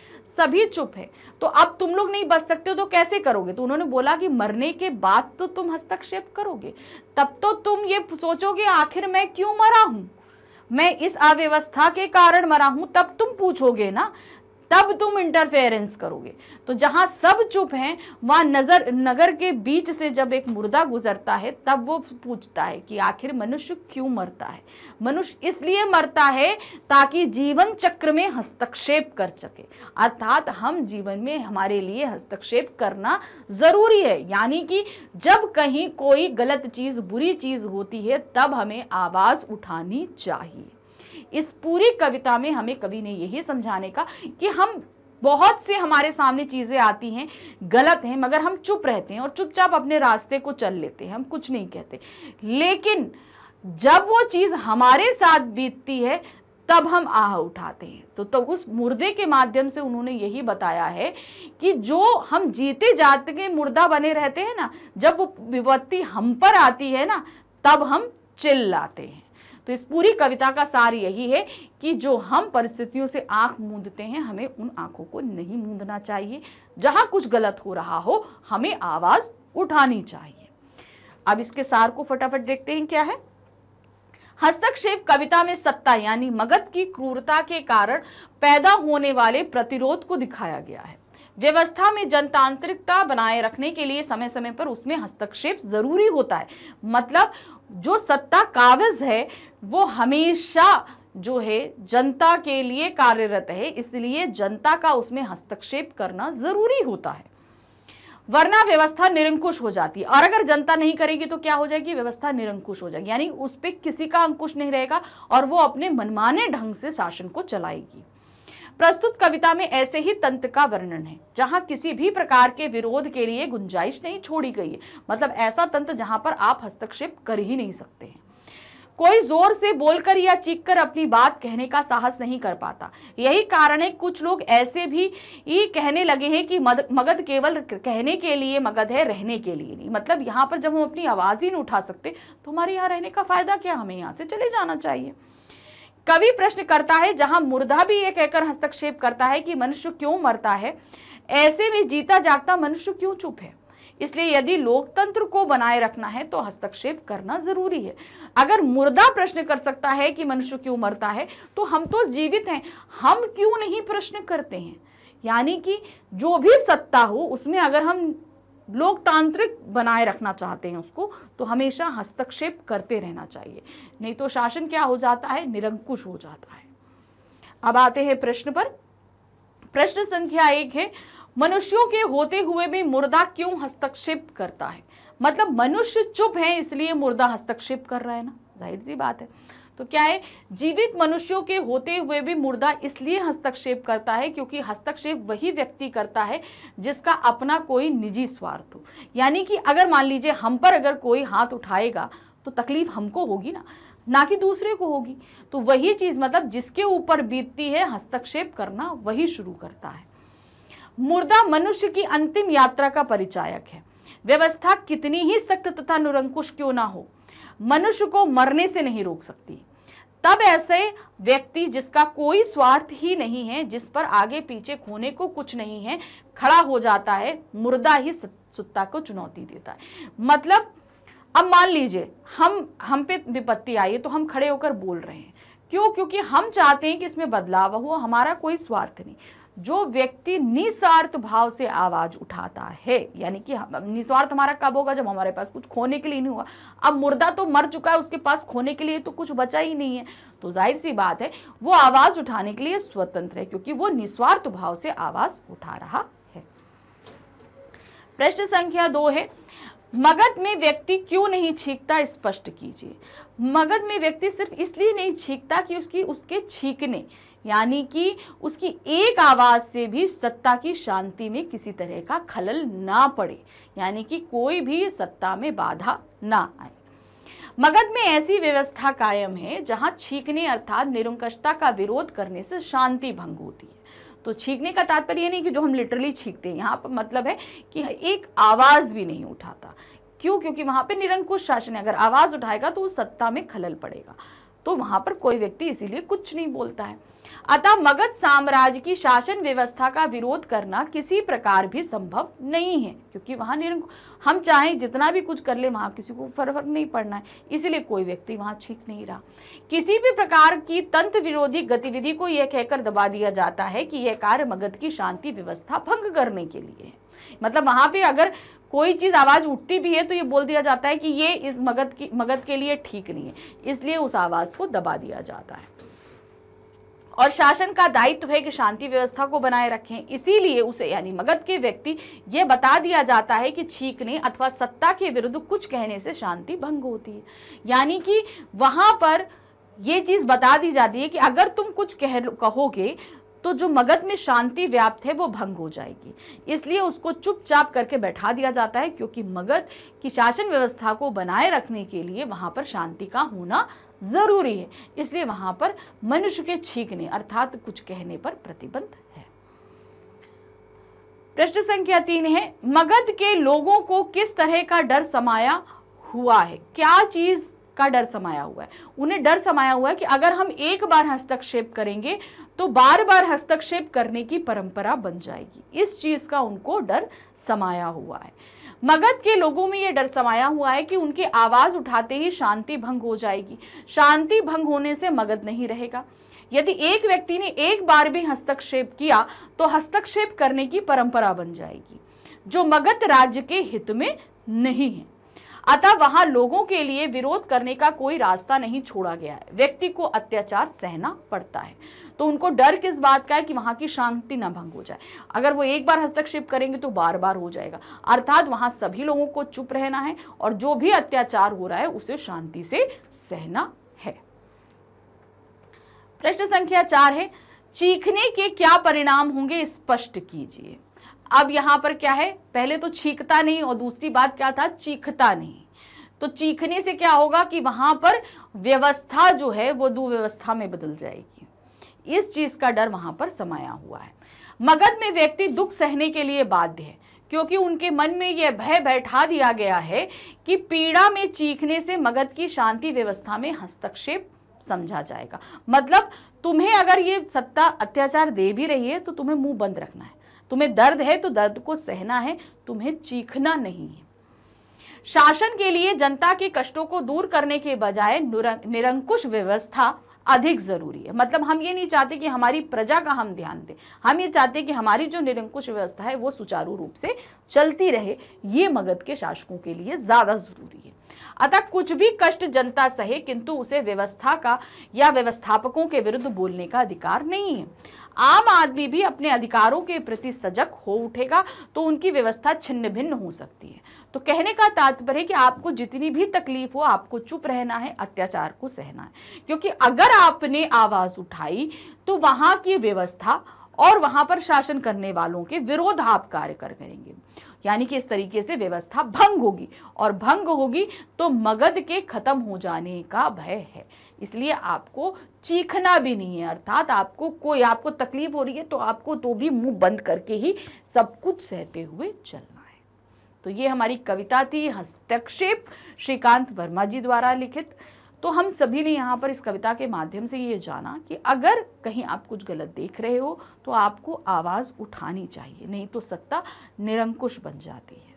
सभी चुप है तो अब तुम लोग नहीं बच सकते हो तो कैसे करोगे तो उन्होंने बोला कि मरने के बाद तो तुम हस्तक्षेप करोगे तब तो तुम ये सोचोगे आखिर मैं क्यों मरा हूं मैं इस अव्यवस्था के कारण मरा हूं तब तुम पूछोगे ना तब तुम इंटरफेरेंस करोगे तो जहां सब चुप हैं वहां नजर नगर के बीच से जब एक मुर्दा गुजरता है तब वो पूछता है कि आखिर मनुष्य क्यों मरता है मनुष्य इसलिए मरता है ताकि जीवन चक्र में हस्तक्षेप कर सके अर्थात हम जीवन में हमारे लिए हस्तक्षेप करना ज़रूरी है यानी कि जब कहीं कोई गलत चीज़ बुरी चीज़ होती है तब हमें आवाज़ उठानी चाहिए इस पूरी कविता में हमें कवि ने यही समझाने का कि हम बहुत से हमारे सामने चीज़ें आती हैं गलत हैं मगर हम चुप रहते हैं और चुपचाप अपने रास्ते को चल लेते हैं हम कुछ नहीं कहते लेकिन जब वो चीज़ हमारे साथ बीतती है तब हम आह उठाते हैं तो तो उस मुर्दे के माध्यम से उन्होंने यही बताया है कि जो हम जीते जाते के मुर्दा बने रहते हैं ना जब वो विपत्ति हम पर आती है ना तब हम चिल्लाते हैं तो इस पूरी कविता का सार यही है कि जो हम परिस्थितियों से आंख मूंदते हैं हमें उन आंखों को नहीं मूंदना चाहिए जहां कुछ गलत हो रहा हो हमें आवाज उठानी चाहिए अब इसके सार को फटाफट देखते हैं क्या है हस्तक्षेप कविता में सत्ता यानी मगध की क्रूरता के कारण पैदा होने वाले प्रतिरोध को दिखाया गया है व्यवस्था में जनतांत्रिकता बनाए रखने के लिए समय समय पर उसमें हस्तक्षेप जरूरी होता है मतलब जो सत्ता कागज है वो हमेशा जो है जनता के लिए कार्यरत है इसलिए जनता का उसमें हस्तक्षेप करना जरूरी होता है वरना व्यवस्था निरंकुश हो जाती है और अगर जनता नहीं करेगी तो क्या हो जाएगी व्यवस्था निरंकुश हो जाएगी यानी उस पर किसी का अंकुश नहीं रहेगा और वो अपने मनमाने ढंग से शासन को चलाएगी प्रस्तुत कविता में ऐसे ही तंत्र का वर्णन है जहां किसी भी प्रकार के विरोध के लिए गुंजाइश नहीं छोड़ी गई है मतलब ऐसा तंत्र जहां पर आप हस्तक्षेप कर ही नहीं सकते हैं कोई जोर से बोलकर या चीखकर अपनी बात कहने का साहस नहीं कर पाता यही कारण है कुछ लोग ऐसे भी ये कहने लगे हैं कि मगध केवल कहने के लिए मगध है रहने के लिए नहीं मतलब यहाँ पर जब हम अपनी आवाज़ ही नहीं उठा सकते तो हमारे यहाँ रहने का फ़ायदा क्या हमें यहाँ से चले जाना चाहिए कवि प्रश्न करता है जहां मुर्दा भी ये कहकर हस्तक्षेप करता है कि मनुष्य क्यों मरता है ऐसे में जीता जागता मनुष्य क्यों चुप है इसलिए यदि लोकतंत्र को बनाए रखना है तो हस्तक्षेप करना जरूरी है अगर मुर्दा प्रश्न कर सकता है कि मनुष्य क्यों मरता है तो हम तो जीवित हैं हम क्यों नहीं प्रश्न करते हैं यानी कि जो भी सत्ता हो उसमें अगर हम लोकतांत्रिक बनाए रखना चाहते हैं उसको तो हमेशा हस्तक्षेप करते रहना चाहिए नहीं तो शासन क्या हो जाता है निरंकुश हो जाता है अब आते हैं प्रश्न पर प्रश्न संख्या एक है मनुष्यों के होते हुए भी मुर्दा क्यों हस्तक्षेप करता है मतलब मनुष्य चुप है इसलिए मुर्दा हस्तक्षेप कर रहा है ना जाहिर सी बात है तो क्या है जीवित मनुष्यों के होते हुए भी मुर्दा इसलिए हस्तक्षेप करता है क्योंकि हस्तक्षेप वही व्यक्ति करता है जिसका अपना कोई निजी स्वार्थ हो यानी कि अगर मान लीजिए हम पर अगर कोई हाथ उठाएगा तो तकलीफ हमको होगी ना ना कि दूसरे को होगी तो वही चीज़ मतलब जिसके ऊपर बीतती है हस्तक्षेप करना वही शुरू करता है मुर्दा मनुष्य की अंतिम यात्रा का परिचायक है व्यवस्था कितनी ही सख्त तथा निरंकुश क्यों ना हो मनुष्य को मरने से नहीं रोक सकती तब ऐसे व्यक्ति जिसका कोई स्वार्थ ही नहीं है जिस पर आगे पीछे खोने को कुछ नहीं है खड़ा हो जाता है मुर्दा ही सत्ता को चुनौती देता है मतलब अब मान लीजिए हम हम पे विपत्ति आई है तो हम खड़े होकर बोल रहे हैं क्यों क्योंकि हम चाहते हैं कि इसमें बदलाव हो हमारा कोई स्वार्थ नहीं जो व्यक्ति निस्वार्थ भाव से आवाज उठाता है यानी कि निस्वार्थ हमारा कब होगा जब हमारे पास कुछ खोने के लिए नहीं होगा अब मुर्दा तो मर चुका है उसके पास खोने के लिए तो कुछ बचा ही नहीं है तो जाहिर सी बात है वो आवाज उठाने के लिए स्वतंत्र है क्योंकि वो निस्वार्थ भाव से आवाज उठा रहा है प्रश्न संख्या दो है मगध में व्यक्ति क्यों नहीं छींकता स्पष्ट कीजिए मगध में व्यक्ति सिर्फ इसलिए नहीं छींकता कि उसकी उसके छींकने यानी कि उसकी एक आवाज़ से भी सत्ता की शांति में किसी तरह का खलल ना पड़े यानी कि कोई भी सत्ता में बाधा ना आए मगध में ऐसी व्यवस्था कायम है जहां छीकने अर्थात निरंकशता का विरोध करने से शांति भंग होती है तो छींकने का तात्पर्य नहीं कि जो हम लिटरली छींकते हैं यहाँ पर मतलब है कि एक आवाज़ भी नहीं उठाता क्यों क्योंकि वहाँ पर निरंकुश शासन है अगर आवाज़ उठाएगा तो उस सत्ता में खलल पड़ेगा तो वहाँ पर कोई व्यक्ति इसीलिए कुछ नहीं बोलता है अतः मगध साम्राज्य की शासन व्यवस्था का विरोध करना किसी प्रकार भी संभव नहीं है क्योंकि वहाँ निरंक हम चाहें जितना भी कुछ कर ले वहाँ किसी को फर्क नहीं पड़ना है इसलिए कोई व्यक्ति वहाँ छीक नहीं रहा किसी भी प्रकार की तंत्र विरोधी गतिविधि को यह कहकर दबा दिया जाता है कि यह कार्य मगध की शांति व्यवस्था भंग करने के लिए है मतलब वहाँ पर अगर कोई चीज़ आवाज़ उठती भी है तो ये बोल दिया जाता है कि ये इस मगध की मगध के लिए ठीक नहीं है इसलिए उस आवाज़ को दबा दिया जाता है और शासन का दायित्व है कि शांति व्यवस्था को बनाए रखें इसीलिए उसे यानी मगध के व्यक्ति ये बता दिया जाता है कि छींकने अथवा सत्ता के विरुद्ध कुछ कहने से शांति भंग होती है यानी कि वहाँ पर ये चीज़ बता दी जाती है कि अगर तुम कुछ कह कहोगे तो जो मगध में शांति व्याप्त है वो भंग हो जाएगी इसलिए उसको चुपचाप करके बैठा दिया जाता है क्योंकि मगध की शासन व्यवस्था को बनाए रखने के लिए वहाँ पर शांति का होना ज़रूरी है इसलिए वहाँ पर मनुष्य के छींकने अर्थात कुछ कहने पर प्रतिबंध है प्रश्न संख्या तीन है मगध के लोगों को किस तरह का डर समाया हुआ है क्या चीज़ का डर समाया हुआ है उन्हें डर समाया हुआ है कि अगर हम एक बार हस्तक्षेप करेंगे तो बार बार हस्तक्षेप करने की परंपरा बन जाएगी इस चीज़ का उनको डर समाया हुआ है मगध के लोगों में यह डर समाया हुआ है कि उनकी आवाज़ उठाते ही शांति भंग हो जाएगी शांति भंग होने से मगध नहीं रहेगा यदि एक व्यक्ति ने एक बार भी हस्तक्षेप किया तो हस्तक्षेप करने की परंपरा बन जाएगी जो मगध राज्य के हित में नहीं है अतः वहां लोगों के लिए विरोध करने का कोई रास्ता नहीं छोड़ा गया है व्यक्ति को अत्याचार सहना पड़ता है तो उनको डर किस बात का है कि वहां की शांति ना भंग हो जाए अगर वो एक बार हस्तक्षेप करेंगे तो बार बार हो जाएगा अर्थात वहां सभी लोगों को चुप रहना है और जो भी अत्याचार हो रहा है उसे शांति से सहना है प्रश्न संख्या चार है चीखने के क्या परिणाम होंगे स्पष्ट कीजिए अब यहां पर क्या है पहले तो चीखता नहीं और दूसरी बात क्या था चीखता नहीं तो चीखने से क्या होगा कि वहां पर व्यवस्था जो है वो दुव्यवस्था में बदल जाएगी इस चीज़ का डर वहां पर समाया हुआ है मगध में व्यक्ति दुख सहने के लिए बाध्य है क्योंकि उनके मन में यह भय बैठा दिया गया है कि पीड़ा में चीखने से मगध की शांति व्यवस्था में हस्तक्षेप समझा जाएगा मतलब तुम्हें अगर ये सत्ता अत्याचार दे भी रही है तो तुम्हें मुंह बंद रखना है तुम्हें दर्द है तो दर्द को सहना है तुम्हें चीखना नहीं है शासन के लिए जनता के कष्टों को दूर करने के बजाय निरंकुश व्यवस्था अधिक जरूरी है मतलब हम ये नहीं चाहते कि हमारी प्रजा का हम ध्यान दें हम ये चाहते कि हमारी जो निरंकुश व्यवस्था है वो सुचारू रूप से चलती रहे ये मगध के शासकों के लिए ज़्यादा जरूरी है अतः कुछ भी कष्ट जनता सहे किंतु उसे व्यवस्था का या व्यवस्थापकों के विरुद्ध बोलने का अधिकार नहीं है आम आदमी भी अपने अधिकारों के प्रति सजग हो उठेगा तो उनकी व्यवस्था छिन्न भिन्न हो सकती है तो कहने का तात्पर्य है कि आपको जितनी भी तकलीफ हो आपको चुप रहना है अत्याचार को सहना है क्योंकि अगर आपने आवाज़ उठाई तो वहां की व्यवस्था और वहां पर शासन करने वालों के विरोध आप कार्य कर करेंगे यानी कि इस तरीके से व्यवस्था भंग होगी और भंग होगी तो मगध के खत्म हो जाने का भय है इसलिए आपको चीखना भी नहीं है अर्थात आपको कोई आपको तकलीफ हो रही है तो आपको तो भी मुंह बंद करके ही सब कुछ सहते हुए चलना है तो ये हमारी कविता थी हस्तक्षेप श्रीकांत वर्मा जी द्वारा लिखित तो हम सभी ने यहाँ पर इस कविता के माध्यम से ये जाना कि अगर कहीं आप कुछ गलत देख रहे हो तो आपको आवाज़ उठानी चाहिए नहीं तो सत्ता निरंकुश बन जाती है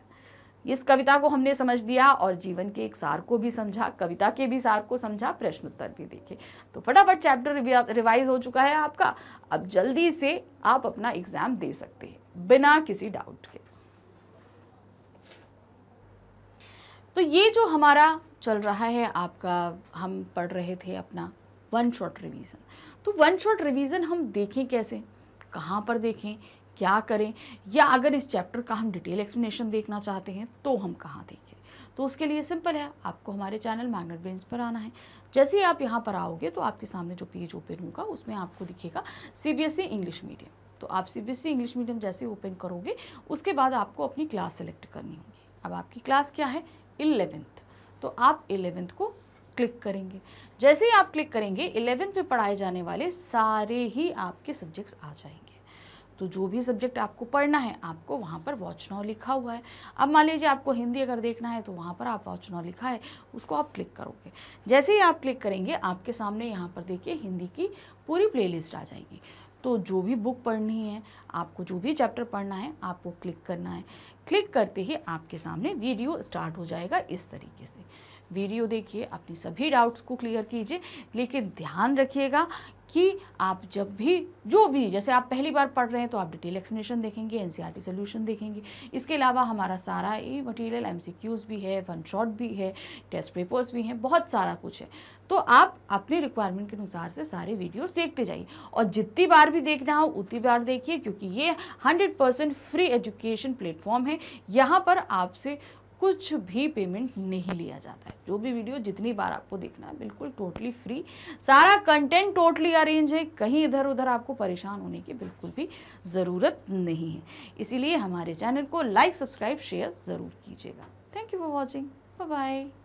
इस कविता को हमने समझ लिया और जीवन के एक सार को भी समझा कविता के भी सार को समझा प्रश्न उत्तर भी देखे तो फटाफट चैप्टर रिवाइज हो चुका है आपका अब जल्दी से आप अपना एग्जाम दे सकते हैं बिना किसी डाउट के तो ये जो हमारा चल रहा है आपका हम पढ़ रहे थे अपना वन शॉट रिवीजन तो वन शॉट रिवीजन हम देखें कैसे कहाँ पर देखें क्या करें या अगर इस चैप्टर का हम डिटेल एक्सप्लेनेशन देखना चाहते हैं तो हम कहाँ देखें तो उसके लिए सिंपल है आपको हमारे चैनल मैग्नेट ब्रेंस पर आना है जैसे ही आप यहाँ पर आओगे तो आपके सामने जो पेज ओपन होगा उसमें आपको दिखेगा सीबीएसई इंग्लिश मीडियम तो आप सीबीएसई इंग्लिश मीडियम जैसे ओपन करोगे उसके बाद आपको अपनी क्लास सेलेक्ट करनी होगी अब आपकी क्लास क्या है इलेवेंथ तो आप इलेवेंथ को क्लिक करेंगे जैसे ही आप क्लिक करेंगे इलेवेंथ में पढ़ाए जाने वाले सारे ही आपके सब्जेक्ट्स आ जाएंगे तो जो भी सब्जेक्ट आपको पढ़ना है आपको वहाँ पर वॉच नाउ लिखा हुआ है अब मान लीजिए आपको हिंदी अगर देखना है तो वहाँ पर आप वॉच नाउ लिखा है उसको आप क्लिक करोगे जैसे ही आप क्लिक करेंगे आपके सामने यहाँ पर देखिए हिंदी की पूरी प्ले आ जाएगी तो जो भी बुक पढ़नी है आपको जो भी चैप्टर पढ़ना है आपको क्लिक करना है क्लिक करते ही आपके सामने वीडियो स्टार्ट हो जाएगा इस तरीके से वीडियो देखिए अपने सभी डाउट्स को क्लियर कीजिए लेकिन ध्यान रखिएगा कि आप जब भी जो भी जैसे आप पहली बार पढ़ रहे हैं तो आप डिटेल एक्सप्लेनेशन देखेंगे एन सी सोल्यूशन देखेंगे इसके अलावा हमारा सारा ही मटेरियल एम भी है वन शॉट भी है टेस्ट पेपर्स भी हैं बहुत सारा कुछ है तो आप अपने रिक्वायरमेंट के अनुसार से सारे वीडियोस देखते जाइए और जितनी बार भी देखना हो उतनी बार देखिए क्योंकि ये हंड्रेड फ्री एजुकेशन प्लेटफॉर्म है यहाँ पर आपसे कुछ भी पेमेंट नहीं लिया जाता है जो भी वीडियो जितनी बार आपको देखना है बिल्कुल टोटली फ्री सारा कंटेंट टोटली अरेंज है कहीं इधर उधर आपको परेशान होने की बिल्कुल भी ज़रूरत नहीं है इसीलिए हमारे चैनल को लाइक सब्सक्राइब शेयर ज़रूर कीजिएगा thank you for watching bye